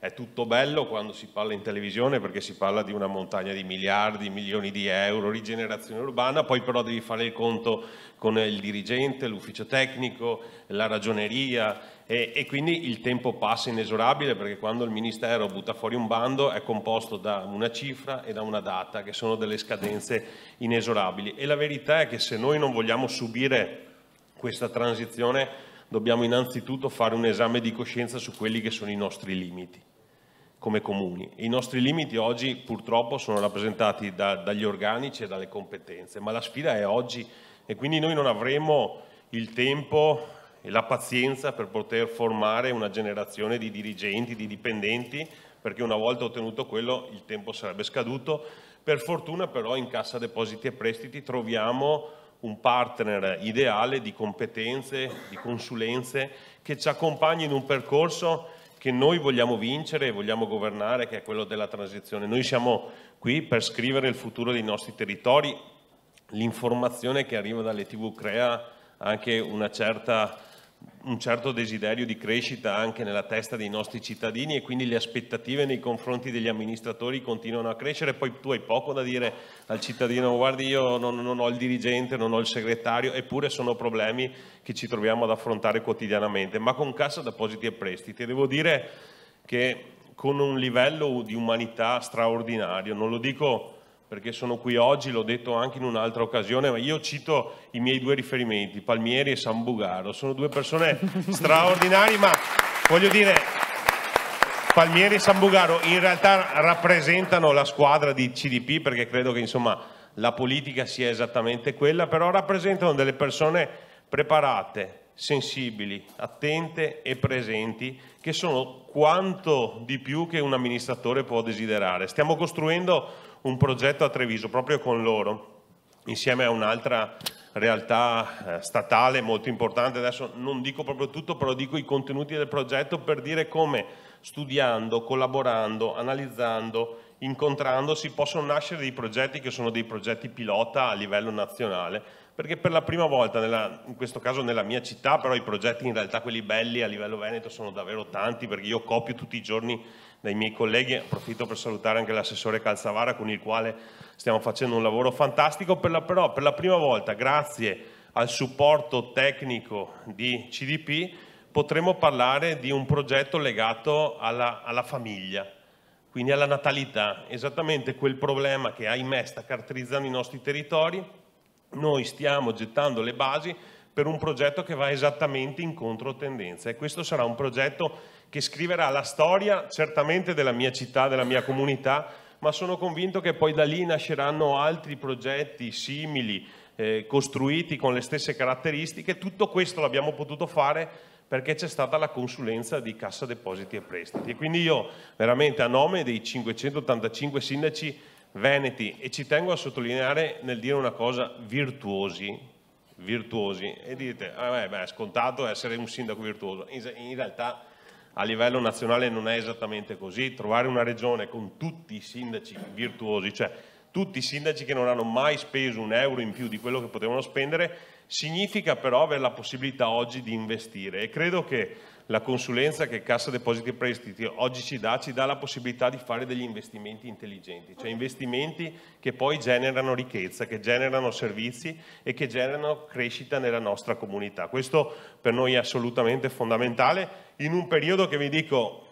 Speaker 11: è tutto bello quando si parla in televisione perché si parla di una montagna di miliardi, milioni di euro, rigenerazione urbana, poi però devi fare il conto con il dirigente, l'ufficio tecnico, la ragioneria e, e quindi il tempo passa inesorabile perché quando il Ministero butta fuori un bando è composto da una cifra e da una data che sono delle scadenze inesorabili e la verità è che se noi non vogliamo subire questa transizione dobbiamo innanzitutto fare un esame di coscienza su quelli che sono i nostri limiti come comuni. I nostri limiti oggi purtroppo sono rappresentati da, dagli organici e dalle competenze, ma la sfida è oggi e quindi noi non avremo il tempo e la pazienza per poter formare una generazione di dirigenti, di dipendenti, perché una volta ottenuto quello il tempo sarebbe scaduto. Per fortuna però in Cassa Depositi e Prestiti troviamo un partner ideale di competenze, di consulenze che ci accompagni in un percorso che noi vogliamo vincere e vogliamo governare, che è quello della transizione. Noi siamo qui per scrivere il futuro dei nostri territori. L'informazione che arriva dalle TV crea anche una certa un certo desiderio di crescita anche nella testa dei nostri cittadini e quindi le aspettative nei confronti degli amministratori continuano a crescere, poi tu hai poco da dire al cittadino guardi io non, non ho il dirigente, non ho il segretario, eppure sono problemi che ci troviamo ad affrontare quotidianamente, ma con Cassa Depositi e Prestiti devo dire che con un livello di umanità straordinario, non lo dico perché sono qui oggi, l'ho detto anche in un'altra occasione, ma io cito i miei due riferimenti, Palmieri e San Bugaro, sono due persone straordinarie, ma voglio dire, Palmieri e San Bugaro in realtà rappresentano la squadra di CDP, perché credo che insomma, la politica sia esattamente quella, però rappresentano delle persone preparate, sensibili, attente e presenti, che sono quanto di più che un amministratore può desiderare. Stiamo costruendo un progetto a Treviso proprio con loro, insieme a un'altra realtà eh, statale molto importante, adesso non dico proprio tutto, però dico i contenuti del progetto per dire come studiando, collaborando, analizzando, incontrandosi possono nascere dei progetti che sono dei progetti pilota a livello nazionale perché per la prima volta, nella, in questo caso nella mia città, però i progetti in realtà quelli belli a livello veneto sono davvero tanti, perché io copio tutti i giorni dai miei colleghi, approfitto per salutare anche l'assessore Calzavara con il quale stiamo facendo un lavoro fantastico, per la, però per la prima volta grazie al supporto tecnico di CDP potremo parlare di un progetto legato alla, alla famiglia, quindi alla natalità, esattamente quel problema che ahimè sta caratterizzando i nostri territori noi stiamo gettando le basi per un progetto che va esattamente in controtendenza e questo sarà un progetto che scriverà la storia certamente della mia città, della mia comunità, ma sono convinto che poi da lì nasceranno altri progetti simili, eh, costruiti con le stesse caratteristiche. Tutto questo l'abbiamo potuto fare perché c'è stata la consulenza di Cassa Depositi e Prestiti. E quindi io veramente a nome dei 585 sindaci veneti, e ci tengo a sottolineare nel dire una cosa, virtuosi, virtuosi, e dite, ah, beh, è scontato essere un sindaco virtuoso, in, in realtà a livello nazionale non è esattamente così, trovare una regione con tutti i sindaci virtuosi, cioè tutti i sindaci che non hanno mai speso un euro in più di quello che potevano spendere, significa però avere la possibilità oggi di investire e credo che la consulenza che Cassa Depositi e Prestiti oggi ci dà, ci dà la possibilità di fare degli investimenti intelligenti, cioè investimenti che poi generano ricchezza, che generano servizi e che generano crescita nella nostra comunità. Questo per noi è assolutamente fondamentale in un periodo che vi dico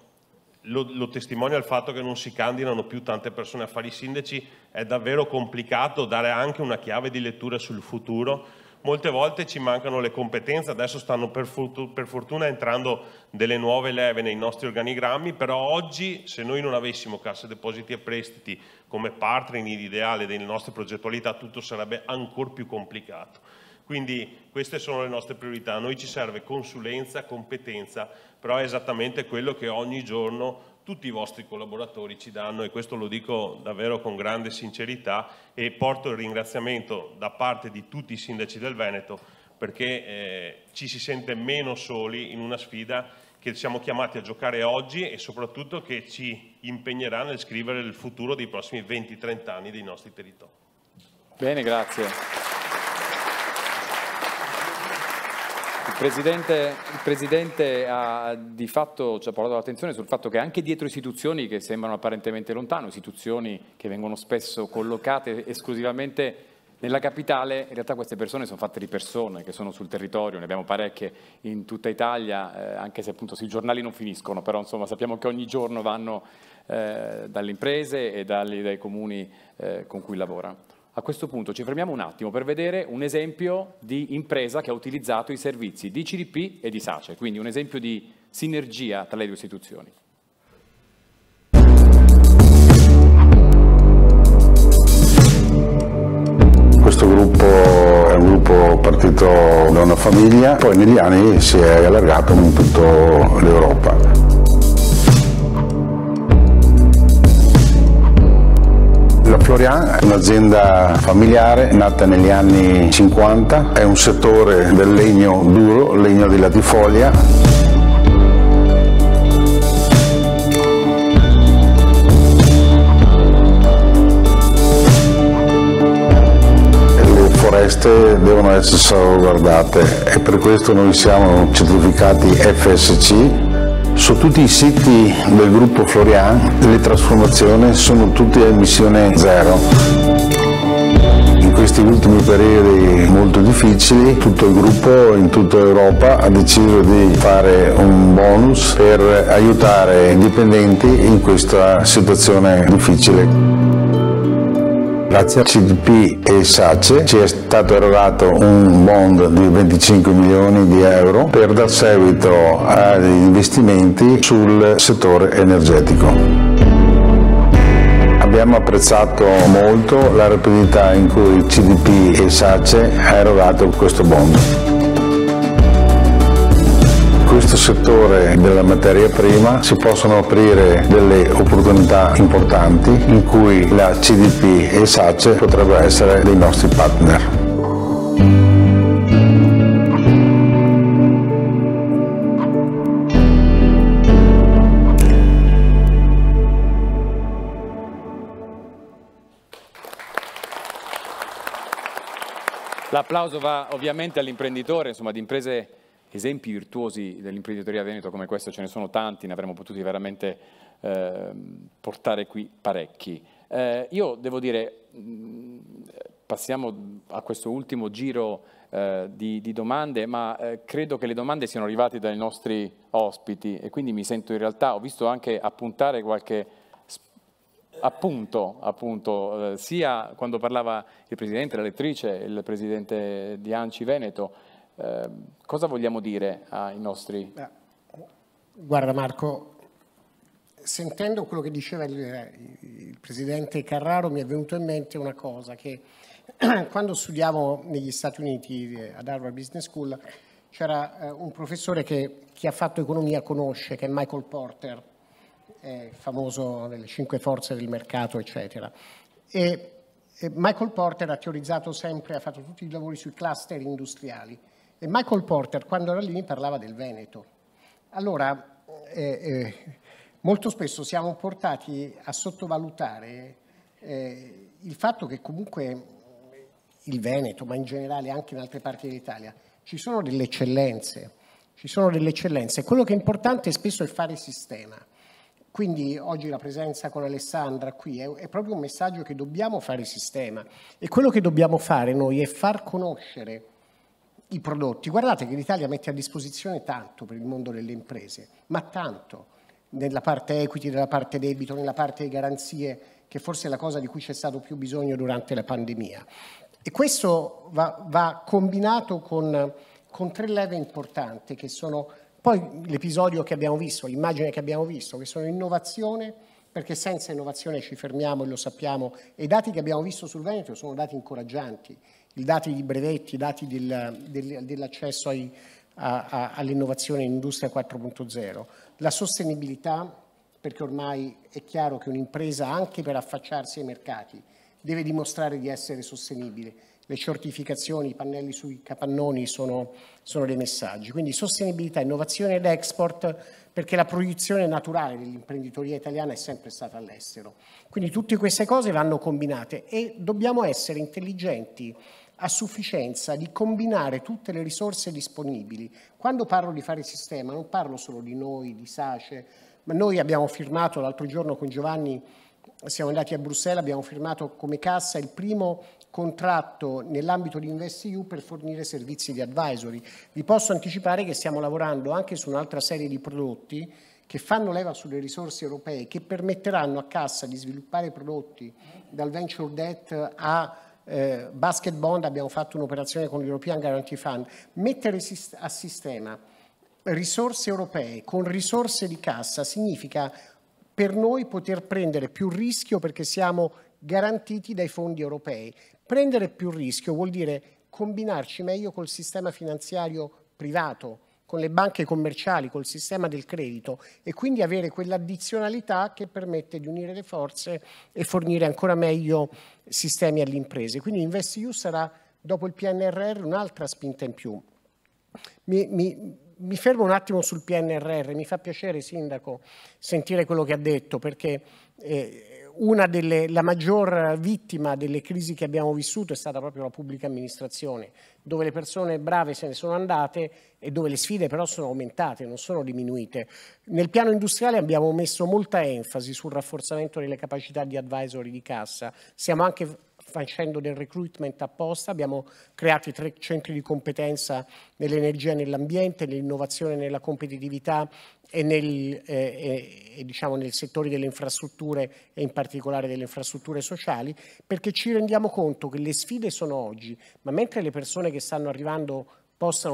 Speaker 11: lo, lo testimonia il fatto che non si candidano più tante persone a fare i sindaci, è davvero complicato dare anche una chiave di lettura sul futuro molte volte ci mancano le competenze, adesso stanno per, fortuna entrando delle nuove leve nei nostri organigrammi, però oggi se noi non avessimo casse depositi e prestiti come partner in ideale delle nostre progettualità tutto sarebbe ancora più complicato. Quindi queste sono le nostre priorità, a noi ci serve consulenza, competenza, però è esattamente quello che ogni giorno tutti i vostri collaboratori ci danno e questo lo dico davvero con grande sincerità e porto il ringraziamento da parte di tutti i sindaci del Veneto perché eh, ci si sente meno soli in una sfida che siamo chiamati a giocare oggi e soprattutto che ci impegnerà nel scrivere il futuro dei prossimi 20-30 anni dei nostri territori.
Speaker 2: Bene, grazie. Presidente, il Presidente ha di fatto ci ha portato l'attenzione sul fatto che anche dietro istituzioni che sembrano apparentemente lontane, istituzioni che vengono spesso collocate esclusivamente nella capitale, in realtà queste persone sono fatte di persone che sono sul territorio, ne abbiamo parecchie in tutta Italia, eh, anche se appunto sui giornali non finiscono, però insomma sappiamo che ogni giorno vanno eh, dalle imprese e dagli, dai comuni eh, con cui lavora. A questo punto ci fermiamo un attimo per vedere un esempio di impresa che ha utilizzato i servizi di CDP e di SACE, quindi un esempio di sinergia tra le due istituzioni.
Speaker 12: Questo gruppo è un gruppo partito da una famiglia, poi negli anni si è allargato in tutta l'Europa. La Florian è un'azienda familiare nata negli anni 50, è un settore del legno duro, legno di latifoglia. foreste devono essere salvaguardate e per questo noi siamo certificati FSC su tutti i siti del gruppo Florian le trasformazioni sono tutte a emissione zero In questi ultimi periodi molto difficili tutto il gruppo in tutta Europa ha deciso di fare un bonus per aiutare i dipendenti in questa situazione difficile. Grazie a CDP e SACE ci è stato erogato un bond di 25 milioni di euro per dar seguito agli investimenti sul settore energetico. Abbiamo apprezzato molto la rapidità in cui CDP e SACE ha erogato questo bond questo settore della materia prima si possono aprire delle opportunità importanti in cui la CDP e SACE potrebbero essere dei nostri partner.
Speaker 2: L'applauso va ovviamente all'imprenditore, insomma, di imprese esempi virtuosi dell'imprenditoria veneto come questo ce ne sono tanti, ne avremmo potuti veramente eh, portare qui parecchi. Eh, io devo dire, mm, passiamo a questo ultimo giro eh, di, di, domande, ma eh, credo che le domande siano arrivate dai nostri ospiti e quindi mi sento in realtà, ho visto anche appuntare qualche appunto, appunto eh, sia quando parlava il Presidente, la lettrice, il Presidente di Anci Veneto, Ehm, cosa vogliamo dire ai nostri...
Speaker 7: Guarda Marco, sentendo quello che diceva il, il, presidente Carraro mi è venuto in mente una cosa che quando studiavo negli Stati Uniti eh, ad Harvard Business School c'era eh, un professore che chi ha fatto economia conosce, che è Michael Porter, è famoso delle cinque forze del mercato, eccetera. E, e Michael Porter ha teorizzato sempre, ha fatto tutti i lavori sui cluster industriali e Michael Porter, quando era lì, parlava del Veneto. Allora, eh, eh, molto spesso siamo portati a sottovalutare eh, il fatto che comunque il Veneto, ma in generale anche in altre parti dell'Italia, ci sono delle eccellenze, ci sono delle eccellenze. Quello che è importante spesso è fare sistema. Quindi oggi la presenza con Alessandra qui è, è proprio un messaggio che dobbiamo fare sistema e quello che dobbiamo fare noi è far conoscere i prodotti. Guardate che l'Italia mette a disposizione tanto per il mondo delle imprese, ma tanto nella parte equity, nella parte debito, nella parte garanzie, che forse è la cosa di cui c'è stato più bisogno durante la pandemia. E questo va, va combinato con, con tre leve importanti che sono poi l'episodio che abbiamo visto, l'immagine che abbiamo visto, che sono innovazione, perché senza innovazione ci fermiamo e lo sappiamo, e i dati che abbiamo visto sul Veneto sono dati incoraggianti i dati di brevetti, i dati del, del, dell'accesso all'innovazione in industria 4.0, la sostenibilità, perché ormai è chiaro che un'impresa anche per affacciarsi ai mercati deve dimostrare di essere sostenibile le certificazioni, i pannelli sui capannoni sono, sono dei messaggi. Quindi sostenibilità, innovazione ed export, perché la proiezione naturale dell'imprenditoria italiana è sempre stata all'estero. Quindi tutte queste cose vanno combinate e dobbiamo essere intelligenti a sufficienza di combinare tutte le risorse disponibili. Quando parlo di fare sistema non parlo solo di noi, di SACE, ma noi abbiamo firmato l'altro giorno con Giovanni siamo andati a Bruxelles, abbiamo firmato come cassa il primo contratto nell'ambito di InvestEU per fornire servizi di advisory. Vi posso anticipare che stiamo lavorando anche su un'altra serie di prodotti che fanno leva sulle risorse europee, che permetteranno a Cassa di sviluppare prodotti dal venture debt a eh, basket bond, abbiamo fatto un'operazione con l'European Guarantee Fund, mettere a sistema risorse europee con risorse di cassa significa per noi poter prendere più rischio perché siamo garantiti dai fondi europei. Prendere più rischio vuol dire combinarci meglio col sistema finanziario privato, con le banche commerciali, col sistema del credito e quindi avere quell'addizionalità che permette di unire le forze e fornire ancora meglio sistemi alle imprese. Quindi InvestEU sarà, dopo il PNRR, un'altra spinta in più. Mi, mi, mi fermo un attimo sul PNRR, mi fa piacere Sindaco sentire quello che ha detto perché eh, una delle, la maggior vittima delle crisi che abbiamo vissuto è stata proprio la pubblica amministrazione, dove le persone brave se ne sono andate e dove le sfide però sono aumentate, non sono diminuite. Nel piano industriale abbiamo messo molta enfasi sul rafforzamento delle capacità di advisory di cassa, stiamo anche facendo del recruitment apposta, abbiamo creato i tre centri di competenza nell'energia e nell'ambiente, nell'innovazione, e nella competitività e, nel, eh, e, diciamo nel settore delle infrastrutture e in particolare delle infrastrutture sociali, perché ci rendiamo conto che le sfide sono oggi, ma mentre le persone che stanno arrivando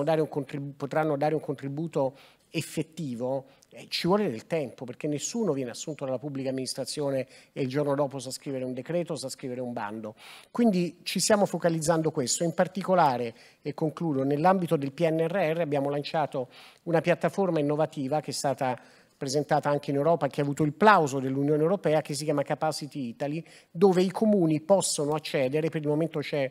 Speaker 7: dare potranno dare un contributo effettivo, eh, ci vuole del tempo perché nessuno viene assunto dalla pubblica amministrazione e il giorno dopo sa scrivere un decreto, sa scrivere un bando. Quindi ci stiamo focalizzando questo. In particolare, e concludo, nell'ambito del PNRR abbiamo lanciato una piattaforma innovativa che è stata presentata anche in Europa, che ha avuto il plauso dell'Unione Europea, che si chiama Capacity Italy, dove i comuni possono accedere, per il momento c'è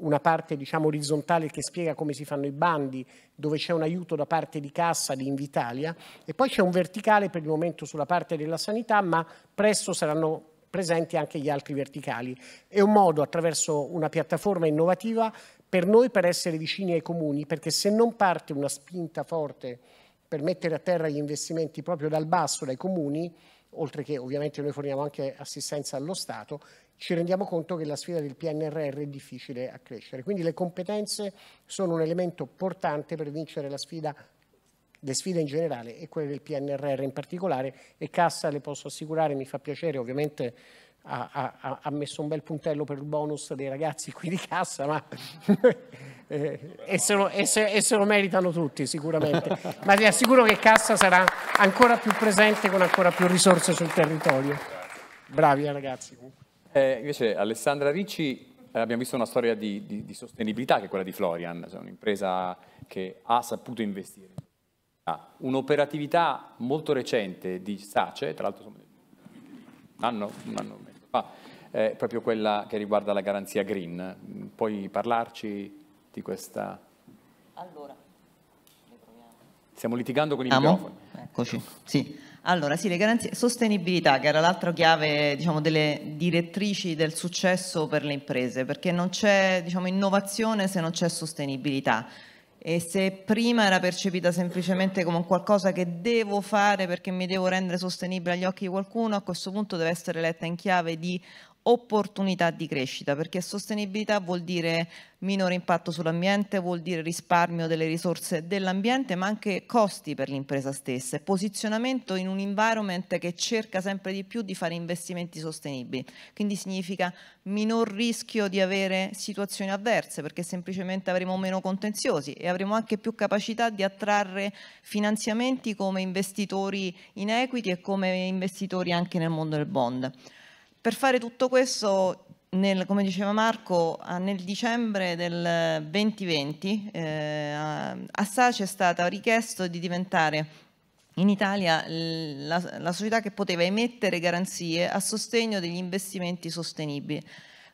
Speaker 7: una parte diciamo, orizzontale che spiega come si fanno i bandi, dove c'è un aiuto da parte di Cassa di Invitalia e poi c'è un verticale per il momento sulla parte della sanità, ma presto saranno presenti anche gli altri verticali. È un modo attraverso una piattaforma innovativa per noi per essere vicini ai comuni, perché se non parte una spinta forte per mettere a terra gli investimenti proprio dal basso, dai comuni, oltre che ovviamente noi forniamo anche assistenza allo Stato, ci rendiamo conto che la sfida del PNRR è difficile a crescere. Quindi le competenze sono un elemento portante per vincere la sfida, le sfide in generale e quelle del PNRR in particolare e Cassa le posso assicurare, mi fa piacere ovviamente ha, ha, ha messo un bel puntello per il bonus dei ragazzi qui di Cassa ma eh, e, se lo, e, se, e se lo meritano tutti sicuramente ma ti assicuro che Cassa sarà ancora più presente con ancora più risorse sul territorio bravi ragazzi
Speaker 2: eh, invece Alessandra Ricci, eh, abbiamo visto una storia di, di, di, sostenibilità che è quella di Florian, cioè un'impresa che ha saputo investire. Ah, un'operatività molto recente di SACE, tra l'altro un anno, un anno e mezzo fa, è proprio quella che riguarda la garanzia green. Puoi parlarci di questa? Allora, Stiamo litigando con i Amo? microfoni. Eccoci, sì.
Speaker 8: Allora, sì, le garanzie, sostenibilità, che era l'altra chiave diciamo, delle direttrici del successo per le imprese, perché non c'è diciamo, innovazione se non c'è sostenibilità. E se prima era percepita semplicemente come qualcosa che devo fare perché mi devo rendere sostenibile agli occhi di qualcuno, a questo punto deve essere letta in chiave di opportunità di crescita, perché sostenibilità vuol dire minore impatto sull'ambiente, vuol dire risparmio delle risorse dell'ambiente, ma anche costi per l'impresa stessa e posizionamento in un environment che cerca sempre di più di fare investimenti sostenibili. Quindi significa minor rischio di avere situazioni avverse, perché semplicemente avremo meno contenziosi e avremo anche più capacità di attrarre finanziamenti come investitori in equity e come investitori anche nel mondo del bond. Per fare tutto questo, nel, come diceva Marco, nel dicembre del 2020 eh, a SACE è stato richiesto di diventare in Italia la, la società che poteva emettere garanzie a sostegno degli investimenti sostenibili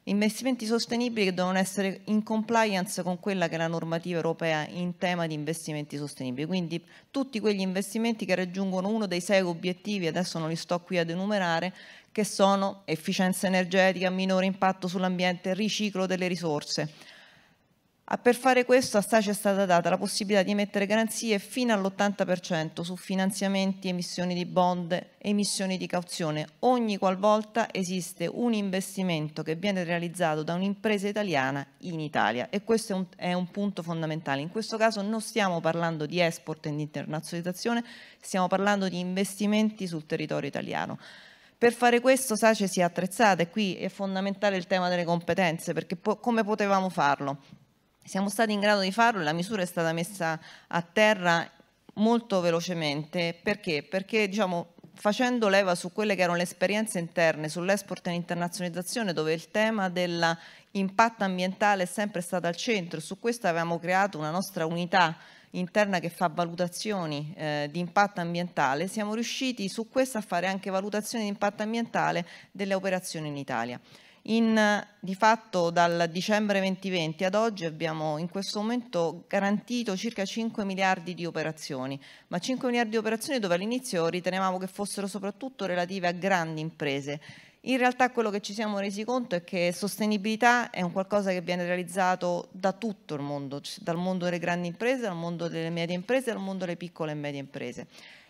Speaker 8: investimenti sostenibili che devono essere in compliance con quella che è la normativa europea in tema di investimenti sostenibili. Quindi tutti quegli investimenti che raggiungono uno dei sei obiettivi, adesso non li sto qui ad enumerare, che sono efficienza energetica, minore impatto sull'ambiente, riciclo delle risorse. per fare questo a SACE è stata data la possibilità di emettere garanzie fino all'80% su finanziamenti, emissioni di bond, emissioni di cauzione, ogni qualvolta esiste un investimento che viene realizzato da un'impresa italiana in Italia e questo è un, è un, punto fondamentale. In questo caso non stiamo parlando di export e di internazionalizzazione, stiamo parlando di investimenti sul territorio italiano. Per fare questo SACE si è attrezzata e qui è fondamentale il tema delle competenze, perché po come potevamo farlo? Siamo stati in grado di farlo e la misura è stata messa a terra molto velocemente, perché? Perché diciamo, facendo leva su quelle che erano le esperienze interne, sull'export e l'internazionalizzazione, dove il tema dell'impatto ambientale è sempre stato al centro, e su questo avevamo creato una nostra unità interna che fa valutazioni eh, di impatto ambientale, siamo riusciti su questo a fare anche valutazioni di impatto ambientale delle operazioni in Italia. In, di fatto dal dicembre 2020 ad oggi abbiamo in questo momento garantito circa 5 miliardi di operazioni, ma 5 miliardi di operazioni dove all'inizio ritenevamo che fossero soprattutto relative a grandi imprese in realtà quello che ci siamo resi conto è che sostenibilità è un qualcosa che viene realizzato da tutto il mondo, cioè dal mondo delle grandi imprese, dal mondo delle medie imprese, dal mondo delle piccole e medie imprese.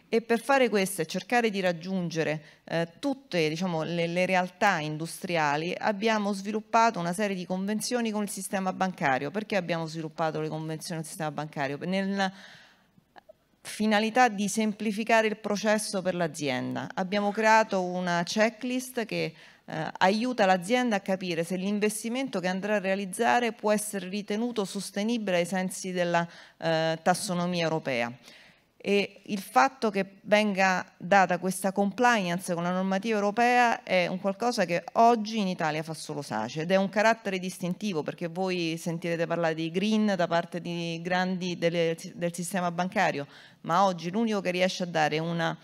Speaker 8: E per fare questo e cercare di raggiungere eh, tutte diciamo, le, le, realtà industriali abbiamo sviluppato una serie di convenzioni con il sistema bancario. Perché abbiamo sviluppato le convenzioni con il sistema bancario? Nel, finalità di semplificare il processo per l'azienda. Abbiamo creato una checklist che eh, aiuta l'azienda a capire se l'investimento che andrà a realizzare può essere ritenuto sostenibile ai sensi della eh, tassonomia europea e il fatto che venga data questa compliance con la normativa europea è un qualcosa che oggi in Italia fa solo SACE ed è un carattere distintivo perché voi sentirete parlare di green da parte di grandi delle, del sistema bancario, ma oggi l'unico che riesce a dare una,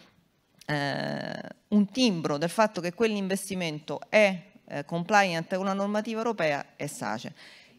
Speaker 8: eh, un timbro del fatto che quell'investimento è eh, compliant con la normativa europea è SACE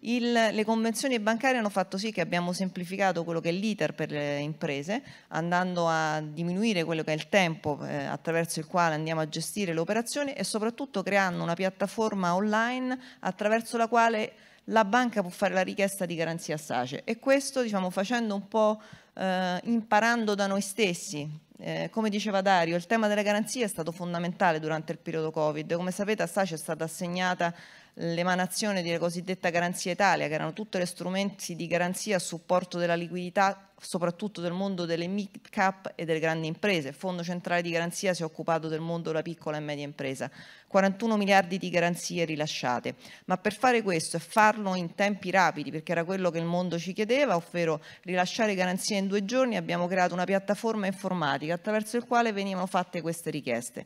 Speaker 8: il, le convenzioni bancarie hanno fatto sì che abbiamo semplificato quello che è l'iter per le imprese, andando a diminuire quello che è il tempo eh, attraverso il quale andiamo a gestire le operazioni e soprattutto creando una piattaforma online attraverso la quale la banca può fare la richiesta di garanzia SACE e questo diciamo facendo un po' eh, imparando da noi stessi. Eh, come diceva Dario, il tema delle garanzie è stato fondamentale durante il periodo Covid. Come sapete a SACE è stata assegnata l'emanazione della cosiddetta garanzia Italia, che erano tutti gli strumenti di garanzia a supporto della liquidità, soprattutto del mondo delle mid cap e delle grandi imprese. Il Fondo Centrale di Garanzia si è occupato del mondo della piccola e media impresa. 41 miliardi di garanzie rilasciate. Ma per fare questo e farlo in tempi rapidi, perché era quello che il mondo ci chiedeva, ovvero rilasciare garanzie in due giorni, abbiamo creato una piattaforma informatica attraverso la quale venivano fatte queste richieste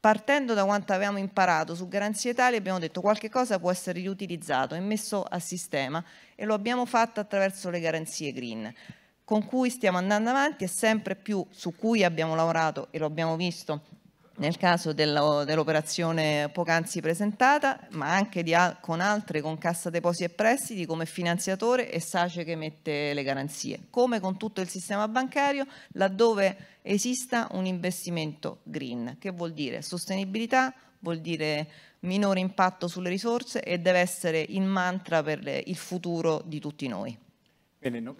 Speaker 8: partendo da quanto avevamo imparato su garanzie tali abbiamo detto qualche cosa può essere riutilizzato e messo a sistema e lo abbiamo fatto attraverso le garanzie green con cui stiamo andando avanti e sempre più su cui abbiamo lavorato e lo abbiamo visto nel caso dell'operazione poc'anzi presentata, ma anche al con altre, con Cassa Depositi e Prestiti come finanziatore e SACE che mette le garanzie, come con tutto il sistema bancario, laddove esista un investimento green, che vuol dire sostenibilità, vuol dire minore impatto sulle risorse e deve essere il mantra per il futuro di tutti noi.
Speaker 2: Bene, no,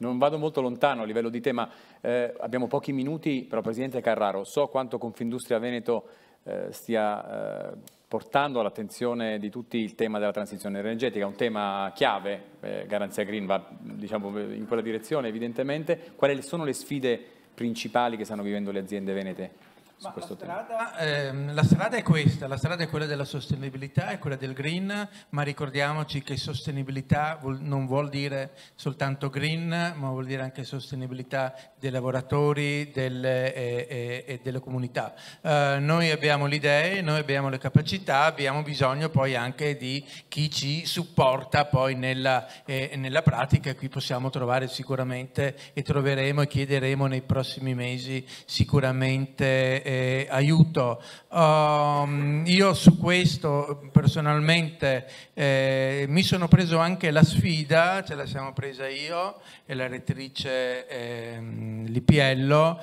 Speaker 2: non vado molto lontano a livello di tema, eh, abbiamo pochi minuti, però Presidente Carraro, so quanto Confindustria Veneto eh, stia eh, portando all'attenzione di tutti il tema della transizione energetica, un tema chiave, eh, Garanzia Green va diciamo, in quella direzione evidentemente, quali sono le sfide principali che stanno vivendo le aziende venete?
Speaker 5: su Ma questo la
Speaker 9: strada, ehm, la strada è questa, la strada è quella della sostenibilità, è quella del green, ma ricordiamoci che sostenibilità vuol, non vuol dire soltanto green, ma vuol dire anche sostenibilità dei lavoratori delle, e, e, e, delle comunità. Eh, noi abbiamo le idee, noi abbiamo le capacità, abbiamo bisogno poi anche di chi ci supporta poi nella, eh, nella pratica, qui possiamo trovare sicuramente e troveremo e chiederemo nei prossimi mesi sicuramente eh, aiuto. Um, io su questo personalmente eh, mi sono preso anche la sfida, ce la siamo presa io e la rettrice ehm, eh, Lipiello,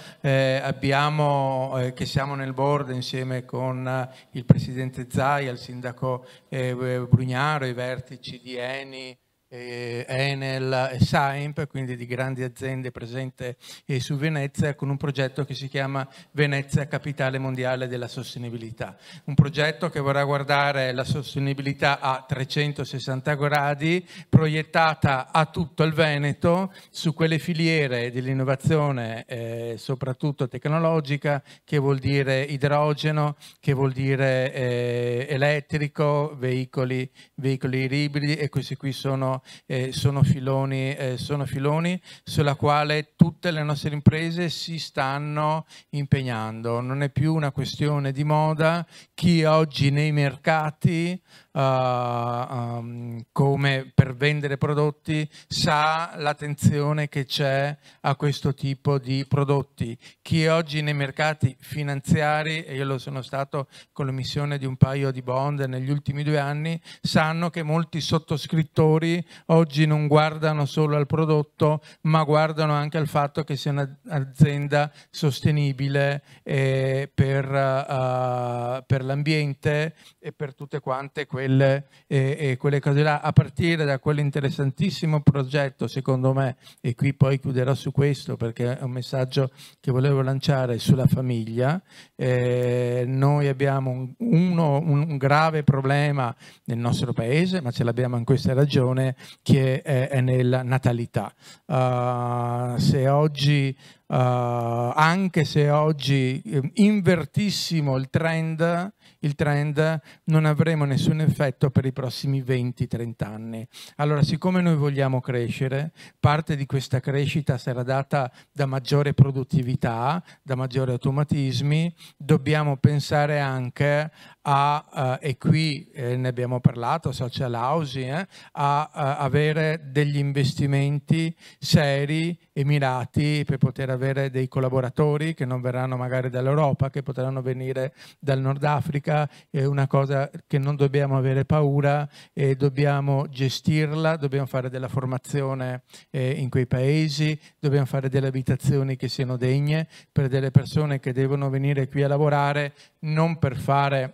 Speaker 9: abbiamo, eh, che siamo nel board insieme con eh, il presidente Zai, il sindaco eh, Brugnaro, i vertici di Eni eh, Enel e Saimp, quindi di grandi aziende presenti eh, su Venezia, con un progetto che si chiama Venezia Capitale Mondiale della Sostenibilità. Un progetto che vorrà guardare la sostenibilità a 360 gradi, proiettata a tutto il Veneto, su quelle filiere dell'innovazione, eh, soprattutto tecnologica, che vuol dire idrogeno, che vuol dire eh, elettrico, veicoli, veicoli ibridi e questi qui sono sono, eh, sono, filoni, eh, sono filoni sulla quale tutte le nostre imprese si stanno impegnando. Non è più una questione di moda chi oggi nei mercati Uh, um, come per vendere prodotti sa l'attenzione che c'è a questo tipo di prodotti. Chi oggi nei mercati finanziari, e io lo sono stato con l'emissione di un paio di bond negli ultimi due anni, sanno che molti sottoscrittori oggi non guardano solo al prodotto, ma guardano anche al fatto che sia un'azienda sostenibile eh, per, uh, per l'ambiente e per tutte quante quelle, eh, quelle cose là, a partire da quell'interessantissimo progetto, secondo me, e qui poi chiuderò su questo perché è un messaggio che volevo lanciare sulla famiglia. Eh, noi abbiamo un, uno, un grave problema nel nostro paese, ma ce l'abbiamo in questa ragione, che è, è nella natalità. Uh, se oggi, uh, anche se oggi ehm, invertissimo il trend, il trend, non avremo nessun effetto per i prossimi 20-30 anni. Allora, siccome noi vogliamo crescere, parte di questa crescita sarà data da maggiore produttività, da maggiori automatismi, dobbiamo pensare anche a, eh, e qui eh, ne abbiamo parlato, social housing, eh, a, a, avere degli investimenti seri e mirati per poter avere dei collaboratori che non verranno magari dall'Europa, che potranno venire dal Nord Africa, è una cosa che non dobbiamo avere paura, e dobbiamo gestirla, dobbiamo fare della formazione eh, in quei paesi, dobbiamo fare delle abitazioni che siano degne per delle persone che devono venire qui a lavorare non per fare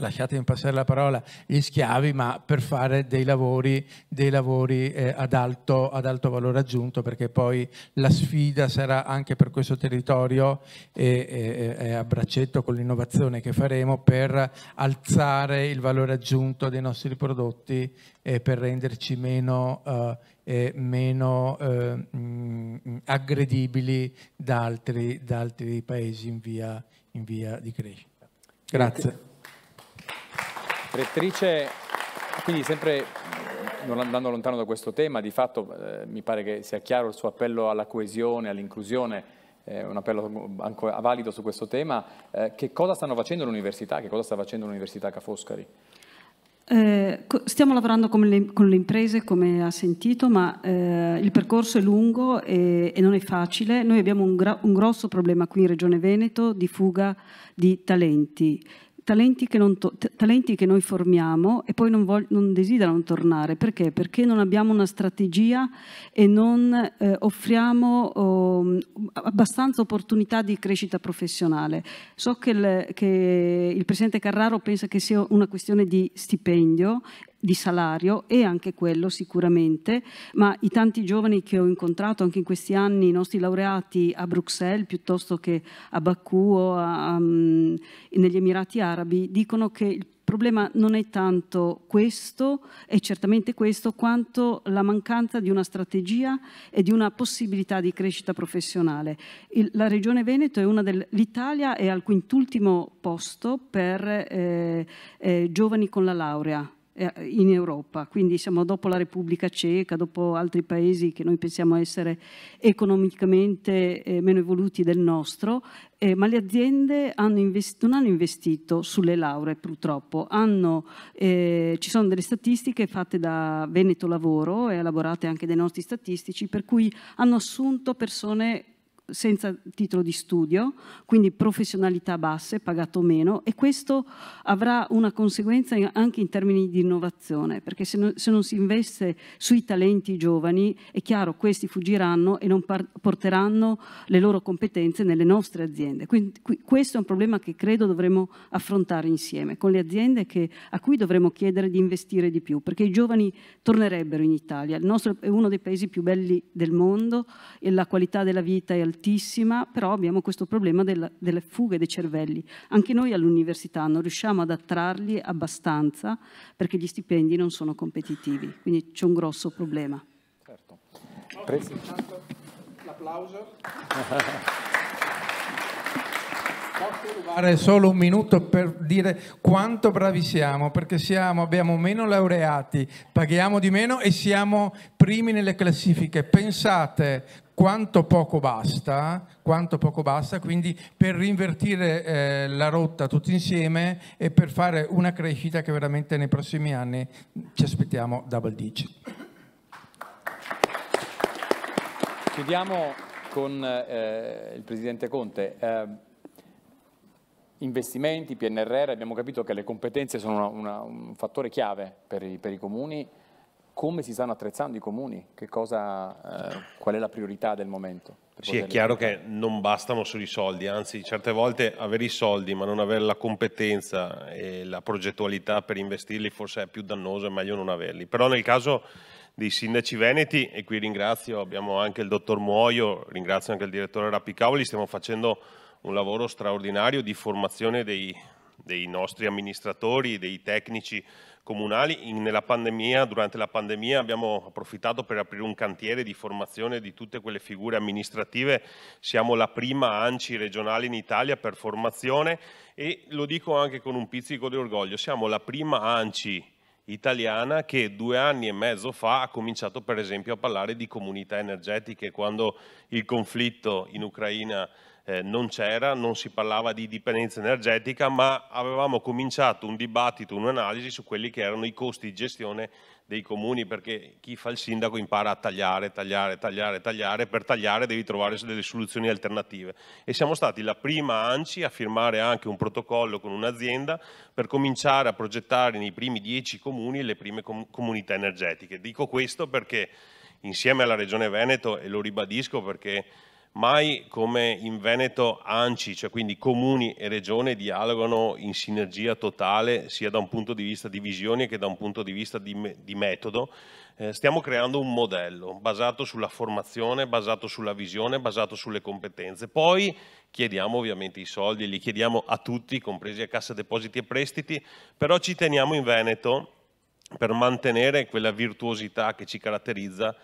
Speaker 9: lasciatemi passare la parola, gli schiavi, ma per fare dei lavori, dei lavori eh, ad, alto, ad, alto, valore aggiunto, perché poi la sfida sarà anche per questo territorio e, e, e a braccetto con l'innovazione che faremo per alzare il valore aggiunto dei nostri prodotti e per renderci meno... Eh, meno eh, mh, mm, aggredibili da altri, da altri, paesi in via, in via di crescita. Grazie.
Speaker 2: Rettrice, quindi sempre mm, non andando lontano da questo tema, di fatto eh, mi pare che sia chiaro il suo appello alla coesione, all'inclusione, eh, un appello ancora valido su questo tema. Eh, che cosa stanno facendo l'università? Che cosa sta facendo l'università Ca' Foscari?
Speaker 10: Eh, stiamo lavorando con le, con le, imprese, come ha sentito, ma eh, il percorso è lungo e, e, non è facile. Noi abbiamo un, un grosso problema qui in Regione Veneto di fuga di talenti talenti che, to talenti che, noi formiamo e poi non, non, desiderano tornare. Perché? Perché non abbiamo una strategia e non eh, offriamo oh, abbastanza opportunità di crescita professionale. So che il, che il Presidente Carraro pensa che sia una questione di stipendio di salario e anche quello sicuramente, ma i tanti giovani che ho incontrato anche in questi anni, i nostri laureati a Bruxelles piuttosto che a Baku o a, um, negli Emirati Arabi, dicono che il problema non è tanto questo, e certamente questo, quanto la mancanza di una strategia e di una possibilità di crescita professionale. Il, la Regione Veneto è una del, l'Italia è al quintultimo posto per eh, eh, giovani con la laurea eh, in Europa, quindi siamo dopo la Repubblica Ceca, dopo altri paesi che noi pensiamo essere economicamente eh, meno evoluti del nostro, eh, ma le aziende hanno investito, non hanno investito sulle lauree purtroppo, hanno, eh, ci sono delle statistiche fatte da Veneto Lavoro e elaborate anche dai nostri statistici per cui hanno assunto persone senza titolo di studio, quindi professionalità basse, pagato meno e questo avrà una conseguenza anche in termini di innovazione, perché se, no, se non si investe sui talenti giovani è chiaro questi fuggiranno e non porteranno le loro competenze nelle nostre aziende. Quindi qui, questo è un problema che credo dovremo affrontare insieme con le aziende che, a cui dovremo chiedere di investire di più, perché i giovani tornerebbero in Italia. Il nostro è uno dei paesi più belli del mondo e la qualità della vita è altissima altissima, però abbiamo questo problema del, delle fughe dei cervelli. Anche noi all'università non riusciamo ad attrarli abbastanza perché gli stipendi non sono competitivi, quindi c'è un grosso problema. Certo.
Speaker 9: Presi. L'applauso. Posso rubare solo un minuto per dire quanto bravi siamo, perché siamo, abbiamo meno laureati, paghiamo di meno e siamo primi nelle classifiche. Pensate quanto poco basta, quanto poco basta quindi per rinvertire eh, la rotta tutti insieme e per fare una crescita che veramente nei prossimi anni ci aspettiamo double digit.
Speaker 2: Chiudiamo con eh, il Presidente Conte. Eh, investimenti, PNRR, abbiamo capito che le competenze sono una, una, un fattore chiave per i, per i comuni come si stanno attrezzando i comuni, cosa, eh, qual è la priorità del momento. Sì, è chiaro che
Speaker 11: non bastano solo i soldi, anzi certe volte avere i soldi ma non avere la competenza e la progettualità per investirli forse è più dannoso, e meglio non averli. Però nel caso dei sindaci veneti, e qui ringrazio, abbiamo anche il dottor Muoio, ringrazio anche il direttore Rappicavoli, stiamo facendo un lavoro straordinario di formazione dei, dei nostri amministratori, dei tecnici, comunali. In, pandemia, durante la pandemia abbiamo approfittato per aprire un cantiere di formazione di tutte quelle figure amministrative. Siamo la prima ANCI regionale in Italia per formazione e lo dico anche con un pizzico di orgoglio, siamo la prima ANCI italiana che due anni e mezzo fa ha cominciato per esempio a parlare di comunità energetiche quando il conflitto in Ucraina è eh, non c'era, non si parlava di dipendenza energetica, ma avevamo cominciato un dibattito, un'analisi su quelli che erano i costi di gestione dei comuni, perché chi fa il sindaco impara a tagliare, tagliare, tagliare, tagliare, per tagliare devi trovare delle soluzioni alternative. E siamo stati la prima ANCI a firmare anche un protocollo con un'azienda per cominciare a progettare nei primi dieci comuni le prime com comunità energetiche. Dico questo perché insieme alla Regione Veneto, e lo ribadisco perché Mai come in Veneto ANCI, cioè quindi comuni e regione, dialogano in sinergia totale sia da un punto di vista di visione che da un punto di vista di, di metodo. Eh, stiamo creando un modello basato sulla formazione, basato sulla visione, basato sulle competenze. Poi chiediamo ovviamente i soldi, li chiediamo a tutti, compresi a Cassa Depositi e Prestiti, però ci teniamo in Veneto per mantenere quella virtuosità che ci caratterizza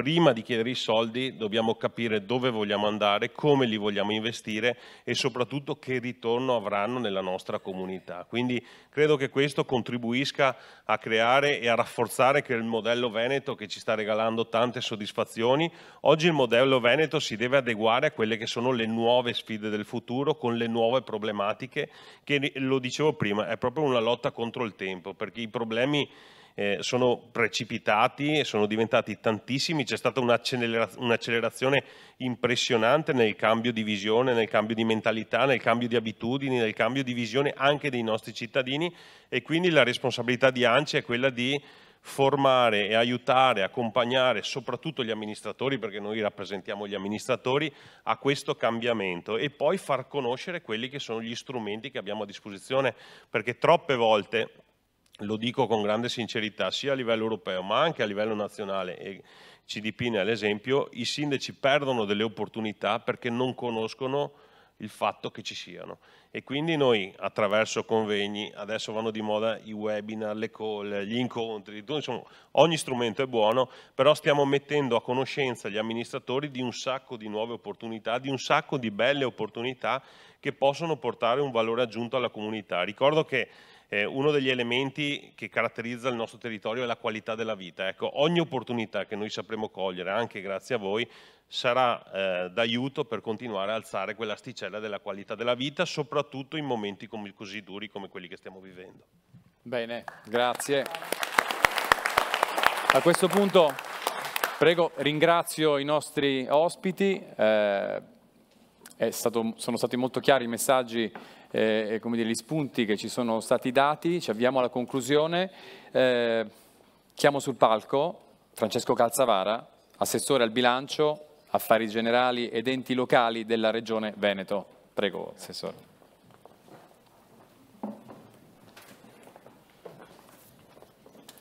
Speaker 11: prima di chiedere i soldi dobbiamo capire dove vogliamo andare, come li vogliamo investire e soprattutto che ritorno avranno nella nostra comunità. Quindi credo che questo contribuisca a creare e a rafforzare il modello Veneto che ci sta regalando tante soddisfazioni. Oggi il modello Veneto si deve adeguare a quelle che sono le nuove sfide del futuro con le nuove problematiche che, lo dicevo prima, è proprio una lotta contro il tempo perché i problemi eh, sono precipitati, sono diventati tantissimi, c'è stata un'accelerazione impressionante nel cambio di visione, nel cambio di mentalità, nel cambio di abitudini, nel cambio di visione anche dei nostri cittadini e quindi la responsabilità di ANCI è quella di formare e aiutare, accompagnare soprattutto gli amministratori, perché noi rappresentiamo gli amministratori, a questo cambiamento e poi far conoscere quelli che sono gli strumenti che abbiamo a disposizione, perché troppe volte lo dico con grande sincerità, sia a livello europeo ma anche a livello nazionale e CDP ne è l'esempio, i sindaci perdono delle opportunità perché non conoscono il fatto che ci siano. E quindi noi attraverso convegni, adesso vanno di moda i webinar, le call, gli incontri, insomma, ogni strumento è buono, però stiamo mettendo a conoscenza gli amministratori di un sacco di nuove opportunità, di un sacco di belle opportunità che possono portare un valore aggiunto alla comunità. Ricordo che eh, uno degli elementi che caratterizza il nostro territorio è la qualità della vita. Ecco, ogni opportunità che noi sapremo cogliere, anche grazie a voi, sarà eh, d'aiuto per continuare a alzare quell'asticella della qualità della vita, soprattutto in momenti come, così duri come quelli che stiamo vivendo. Bene, grazie. A questo punto, prego, ringrazio i nostri
Speaker 2: ospiti. Eh, stato, sono stati molto chiari i messaggi eh, eh, come dire, gli spunti che ci sono stati dati, ci avviamo alla conclusione. Eh, chiamo sul palco Francesco Calzavara, assessore al bilancio, affari generali ed enti locali della Regione Veneto. Prego, assessore.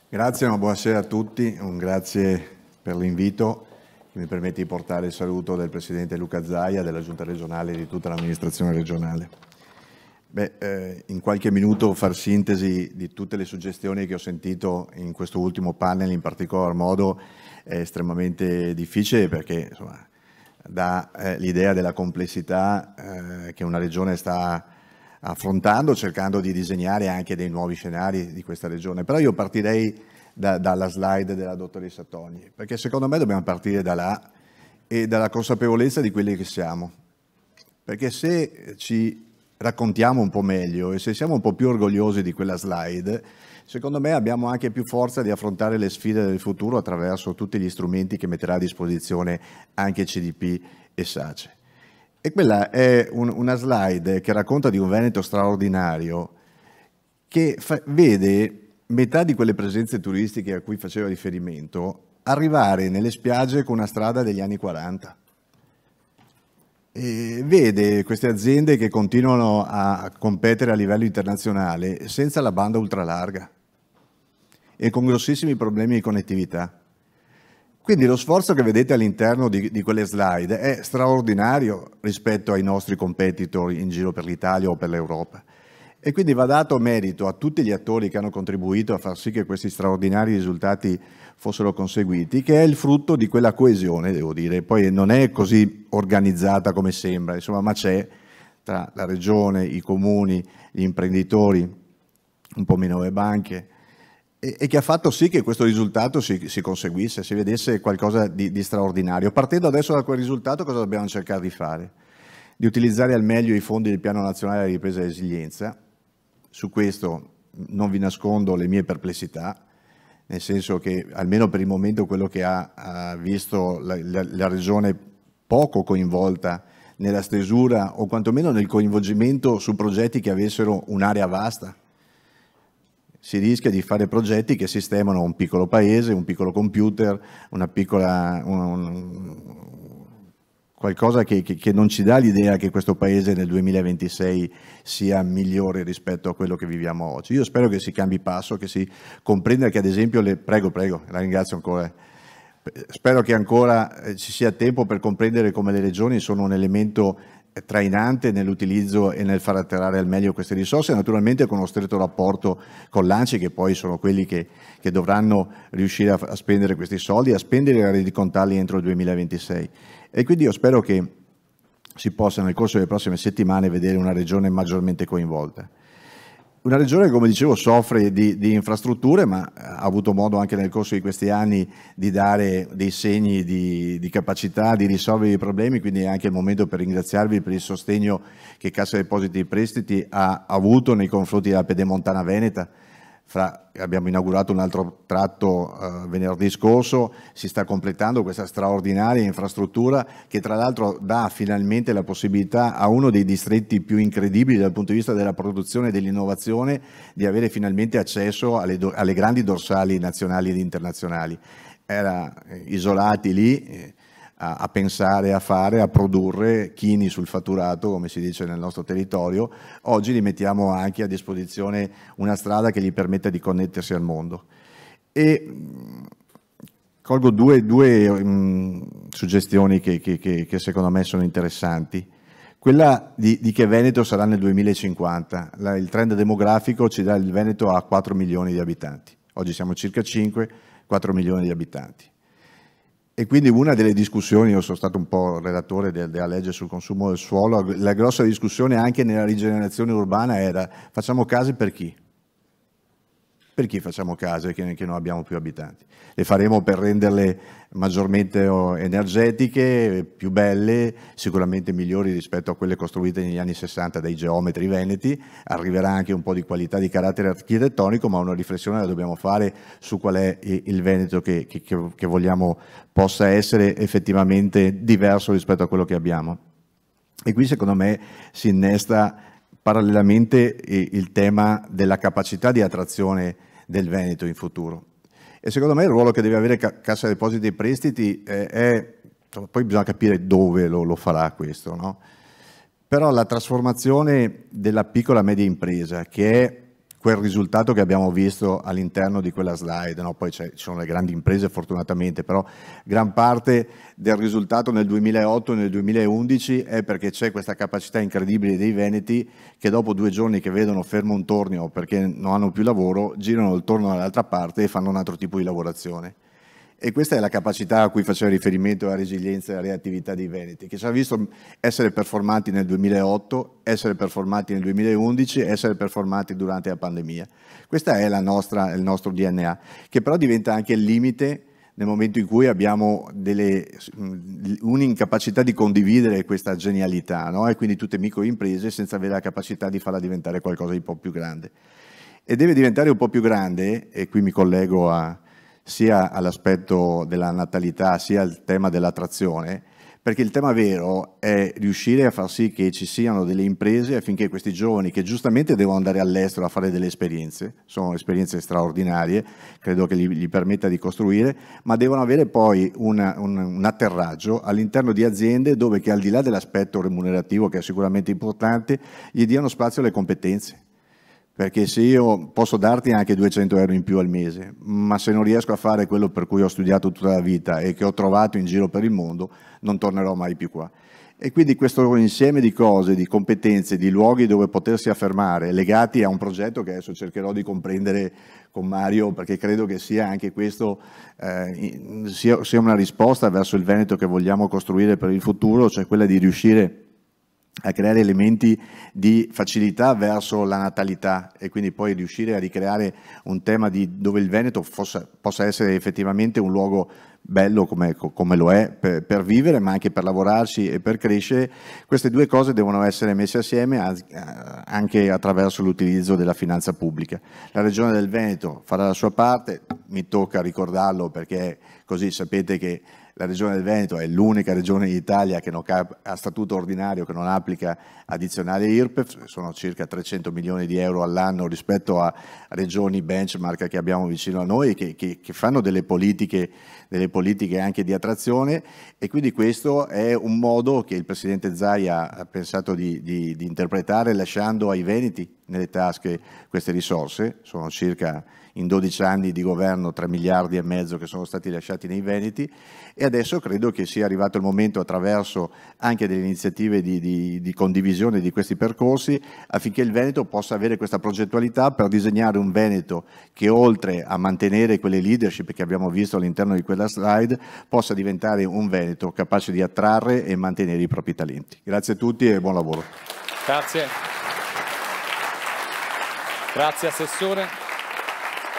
Speaker 13: Grazie, una buonasera a tutti, un grazie per l'invito che mi permette di portare il saluto del Presidente Luca Zaia, della Giunta regionale e di tutta l'amministrazione regionale. Beh, eh, in qualche minuto far sintesi di tutte le suggestioni che ho sentito in questo ultimo panel in particolar modo è estremamente difficile perché insomma, dà eh, l'idea della complessità eh, che una regione sta affrontando, cercando di disegnare anche dei nuovi scenari di questa regione. Però io partirei da, dalla slide della dottoressa Togni, perché secondo me dobbiamo partire da là e dalla consapevolezza di quelli che siamo. Perché se ci raccontiamo un po' meglio e se siamo un po' più orgogliosi di quella slide, secondo me abbiamo anche più forza di affrontare le sfide del futuro attraverso tutti gli strumenti che metterà a disposizione anche CDP e SACE. E quella è un, una slide che racconta di un Veneto straordinario che fa, vede metà di quelle presenze turistiche a cui faceva riferimento arrivare nelle spiagge con una strada degli anni 40 eh, vede queste aziende che continuano a competere a livello internazionale senza la banda ultralarga e con grossissimi problemi di connettività. Quindi lo sforzo che vedete all'interno di, di, quelle slide è straordinario rispetto ai nostri competitor in giro per l'Italia o per l'Europa. E quindi va dato merito a tutti gli attori che hanno contribuito a far sì che questi straordinari risultati fossero conseguiti, che è il frutto di quella coesione, devo dire. Poi non è così organizzata come sembra, insomma, ma c'è tra la regione, i comuni, gli imprenditori, un po' meno le banche, e, e che ha fatto sì che questo risultato si, si conseguisse, si vedesse qualcosa di, di straordinario. Partendo adesso da quel risultato, cosa dobbiamo cercare di fare? Di utilizzare al meglio i fondi del Piano Nazionale di Ripresa e Resilienza. Su questo non vi nascondo le mie perplessità, nel senso che almeno per il momento quello che ha, ha visto la, la, la, regione poco coinvolta nella stesura o quantomeno nel coinvolgimento su progetti che avessero un'area vasta. Si rischia di fare progetti che sistemano un piccolo paese, un piccolo computer, una piccola, un, qualcosa che, che, che, non ci dà l'idea che questo paese nel 2026 sia migliore rispetto a quello che viviamo oggi. Io spero che si cambi passo, che si comprenda che ad esempio le... Prego, prego, la ringrazio ancora. Eh. Spero che ancora eh, ci sia tempo per comprendere come le regioni sono un elemento eh, trainante nell'utilizzo e nel far atterrare al meglio queste risorse, naturalmente con uno stretto rapporto con l'ANCI che poi sono quelli che, che dovranno riuscire a, a, spendere questi soldi, a spendere e a rendicontarli entro il 2026. E quindi io spero che si possa nel corso delle prossime settimane vedere una regione maggiormente coinvolta. Una regione che, come dicevo, soffre di, di, infrastrutture, ma eh, ha avuto modo anche nel corso di questi anni di dare dei segni di, di capacità di risolvere i problemi, quindi è anche il momento per ringraziarvi per il sostegno che Cassa Depositi e Prestiti ha avuto nei confronti della Pedemontana Veneta fra, abbiamo inaugurato un altro tratto eh, venerdì scorso, si sta completando questa straordinaria infrastruttura che tra l'altro dà finalmente la possibilità a uno dei distretti più incredibili dal punto di vista della produzione e dell'innovazione di avere finalmente accesso alle, alle grandi dorsali nazionali ed internazionali. Era eh, isolati lì, eh, a, a, pensare, a fare, a produrre chini sul fatturato, come si dice nel nostro territorio, oggi gli mettiamo anche a disposizione una strada che gli permetta di connettersi al mondo. E mm, colgo due, due mh, mm, suggestioni che, che, che, che, secondo me sono interessanti. Quella di, di, che Veneto sarà nel 2050. La, il trend demografico ci dà il Veneto a 4 milioni di abitanti. Oggi siamo circa 5, 4 milioni di abitanti. E quindi una delle discussioni, io sono stato un po' relatore della legge sul consumo del suolo, la grossa discussione anche nella rigenerazione urbana era facciamo case per chi? chi facciamo case che, che non abbiamo più abitanti? Le faremo per renderle maggiormente oh, energetiche, più belle, sicuramente migliori rispetto a quelle costruite negli anni 60 dai geometri veneti, arriverà anche un po' di qualità di carattere architettonico, ma una riflessione la dobbiamo fare su qual è il Veneto che, che, che vogliamo possa essere effettivamente diverso rispetto a quello che abbiamo. E qui secondo me si innesta parallelamente il tema della capacità di attrazione del Veneto in futuro. E secondo me il ruolo che deve avere Cassa Depositi e Prestiti eh, è, è poi bisogna capire dove lo, lo farà questo, no? però la trasformazione della piccola e media impresa, che è quel risultato che abbiamo visto all'interno di quella slide, no? poi ci sono le grandi imprese fortunatamente, però gran parte del risultato nel 2008 e nel 2011 è perché c'è questa capacità incredibile dei veneti che dopo due giorni che vedono fermo un tornio perché non hanno più lavoro, girano il torno dall'altra parte e fanno un altro tipo di lavorazione. E questa è la capacità a cui faceva riferimento la resilienza e la reattività dei Veneti, che ci ha visto essere performanti nel 2008, essere performanti nel 2011, essere performanti durante la pandemia. Questo è nostra, il nostro DNA, che però diventa anche il limite nel momento in cui abbiamo delle, un'incapacità di condividere questa genialità, no? e quindi tutte microimprese senza avere la capacità di farla diventare qualcosa di un po' più grande. E deve diventare un po' più grande, e qui mi collego a, sia all'aspetto della natalità sia al tema dell'attrazione, perché il tema vero è riuscire a far sì che ci siano delle imprese affinché questi giovani che giustamente devono andare all'estero a fare delle esperienze, sono esperienze straordinarie, credo che gli, gli permetta di costruire, ma devono avere poi una, un, un, atterraggio all'interno di aziende dove che al di là dell'aspetto remunerativo che è sicuramente importante, gli diano spazio alle competenze perché se io posso darti anche 200 euro in più al mese, ma se non riesco a fare quello per cui ho studiato tutta la vita e che ho trovato in giro per il mondo, non tornerò mai più qua. E quindi questo insieme di cose, di competenze, di luoghi dove potersi affermare, legati a un progetto che adesso cercherò di comprendere con Mario, perché credo che sia anche questo eh, sia, sia una risposta verso il Veneto che vogliamo costruire per il futuro, cioè quella di riuscire a creare elementi di facilità verso la natalità e quindi poi riuscire a ricreare un tema dove il Veneto fosse, possa essere effettivamente un luogo bello come, come lo è per, per, vivere ma anche per lavorarci e per crescere, queste due cose devono essere messe assieme anche attraverso l'utilizzo della finanza pubblica. La Regione del Veneto farà la sua parte, mi tocca ricordarlo perché così sapete che la regione del Veneto è l'unica regione in Italia che ha statuto ordinario che non applica addizionale IRPEF, sono circa 300 milioni di euro all'anno rispetto a regioni benchmark che abbiamo vicino a noi che, che, che fanno delle politiche, delle politiche, anche di attrazione e quindi questo è un modo che il Presidente Zaia ha pensato di, di, di interpretare lasciando ai Veneti nelle tasche queste risorse, sono circa in 12 anni di governo 3 miliardi e mezzo che sono stati lasciati nei Veneti e adesso credo che sia arrivato il momento attraverso anche delle iniziative di, di, di condivisione di questi percorsi affinché il Veneto possa avere questa progettualità per disegnare un Veneto che oltre a mantenere quelle leadership che abbiamo visto all'interno di quella slide possa diventare un Veneto capace di attrarre e mantenere i propri talenti. Grazie a tutti e buon lavoro.
Speaker 2: Grazie. Grazie Assessore.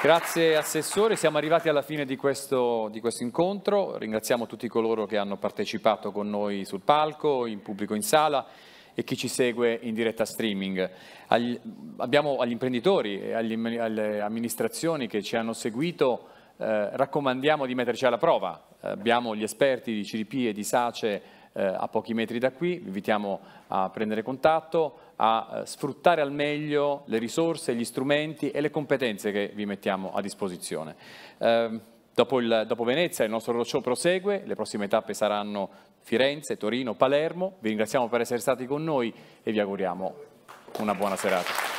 Speaker 2: Grazie Assessore, siamo arrivati alla fine di questo, di questo, incontro, ringraziamo tutti coloro che hanno partecipato con noi sul palco, in pubblico in sala e chi ci segue in diretta streaming. Agli, abbiamo agli imprenditori e alle amministrazioni che ci hanno seguito, eh, raccomandiamo di metterci alla prova, eh, abbiamo gli esperti di CDP e di SACE eh, a pochi metri da qui, vi invitiamo a prendere contatto, a eh, sfruttare al meglio le risorse, gli strumenti e le competenze che vi mettiamo a disposizione. Eh, dopo, il, dopo, Venezia il nostro roadshow prosegue, le prossime tappe saranno Firenze, Torino, Palermo. Vi ringraziamo per essere stati con noi e vi auguriamo una buona serata.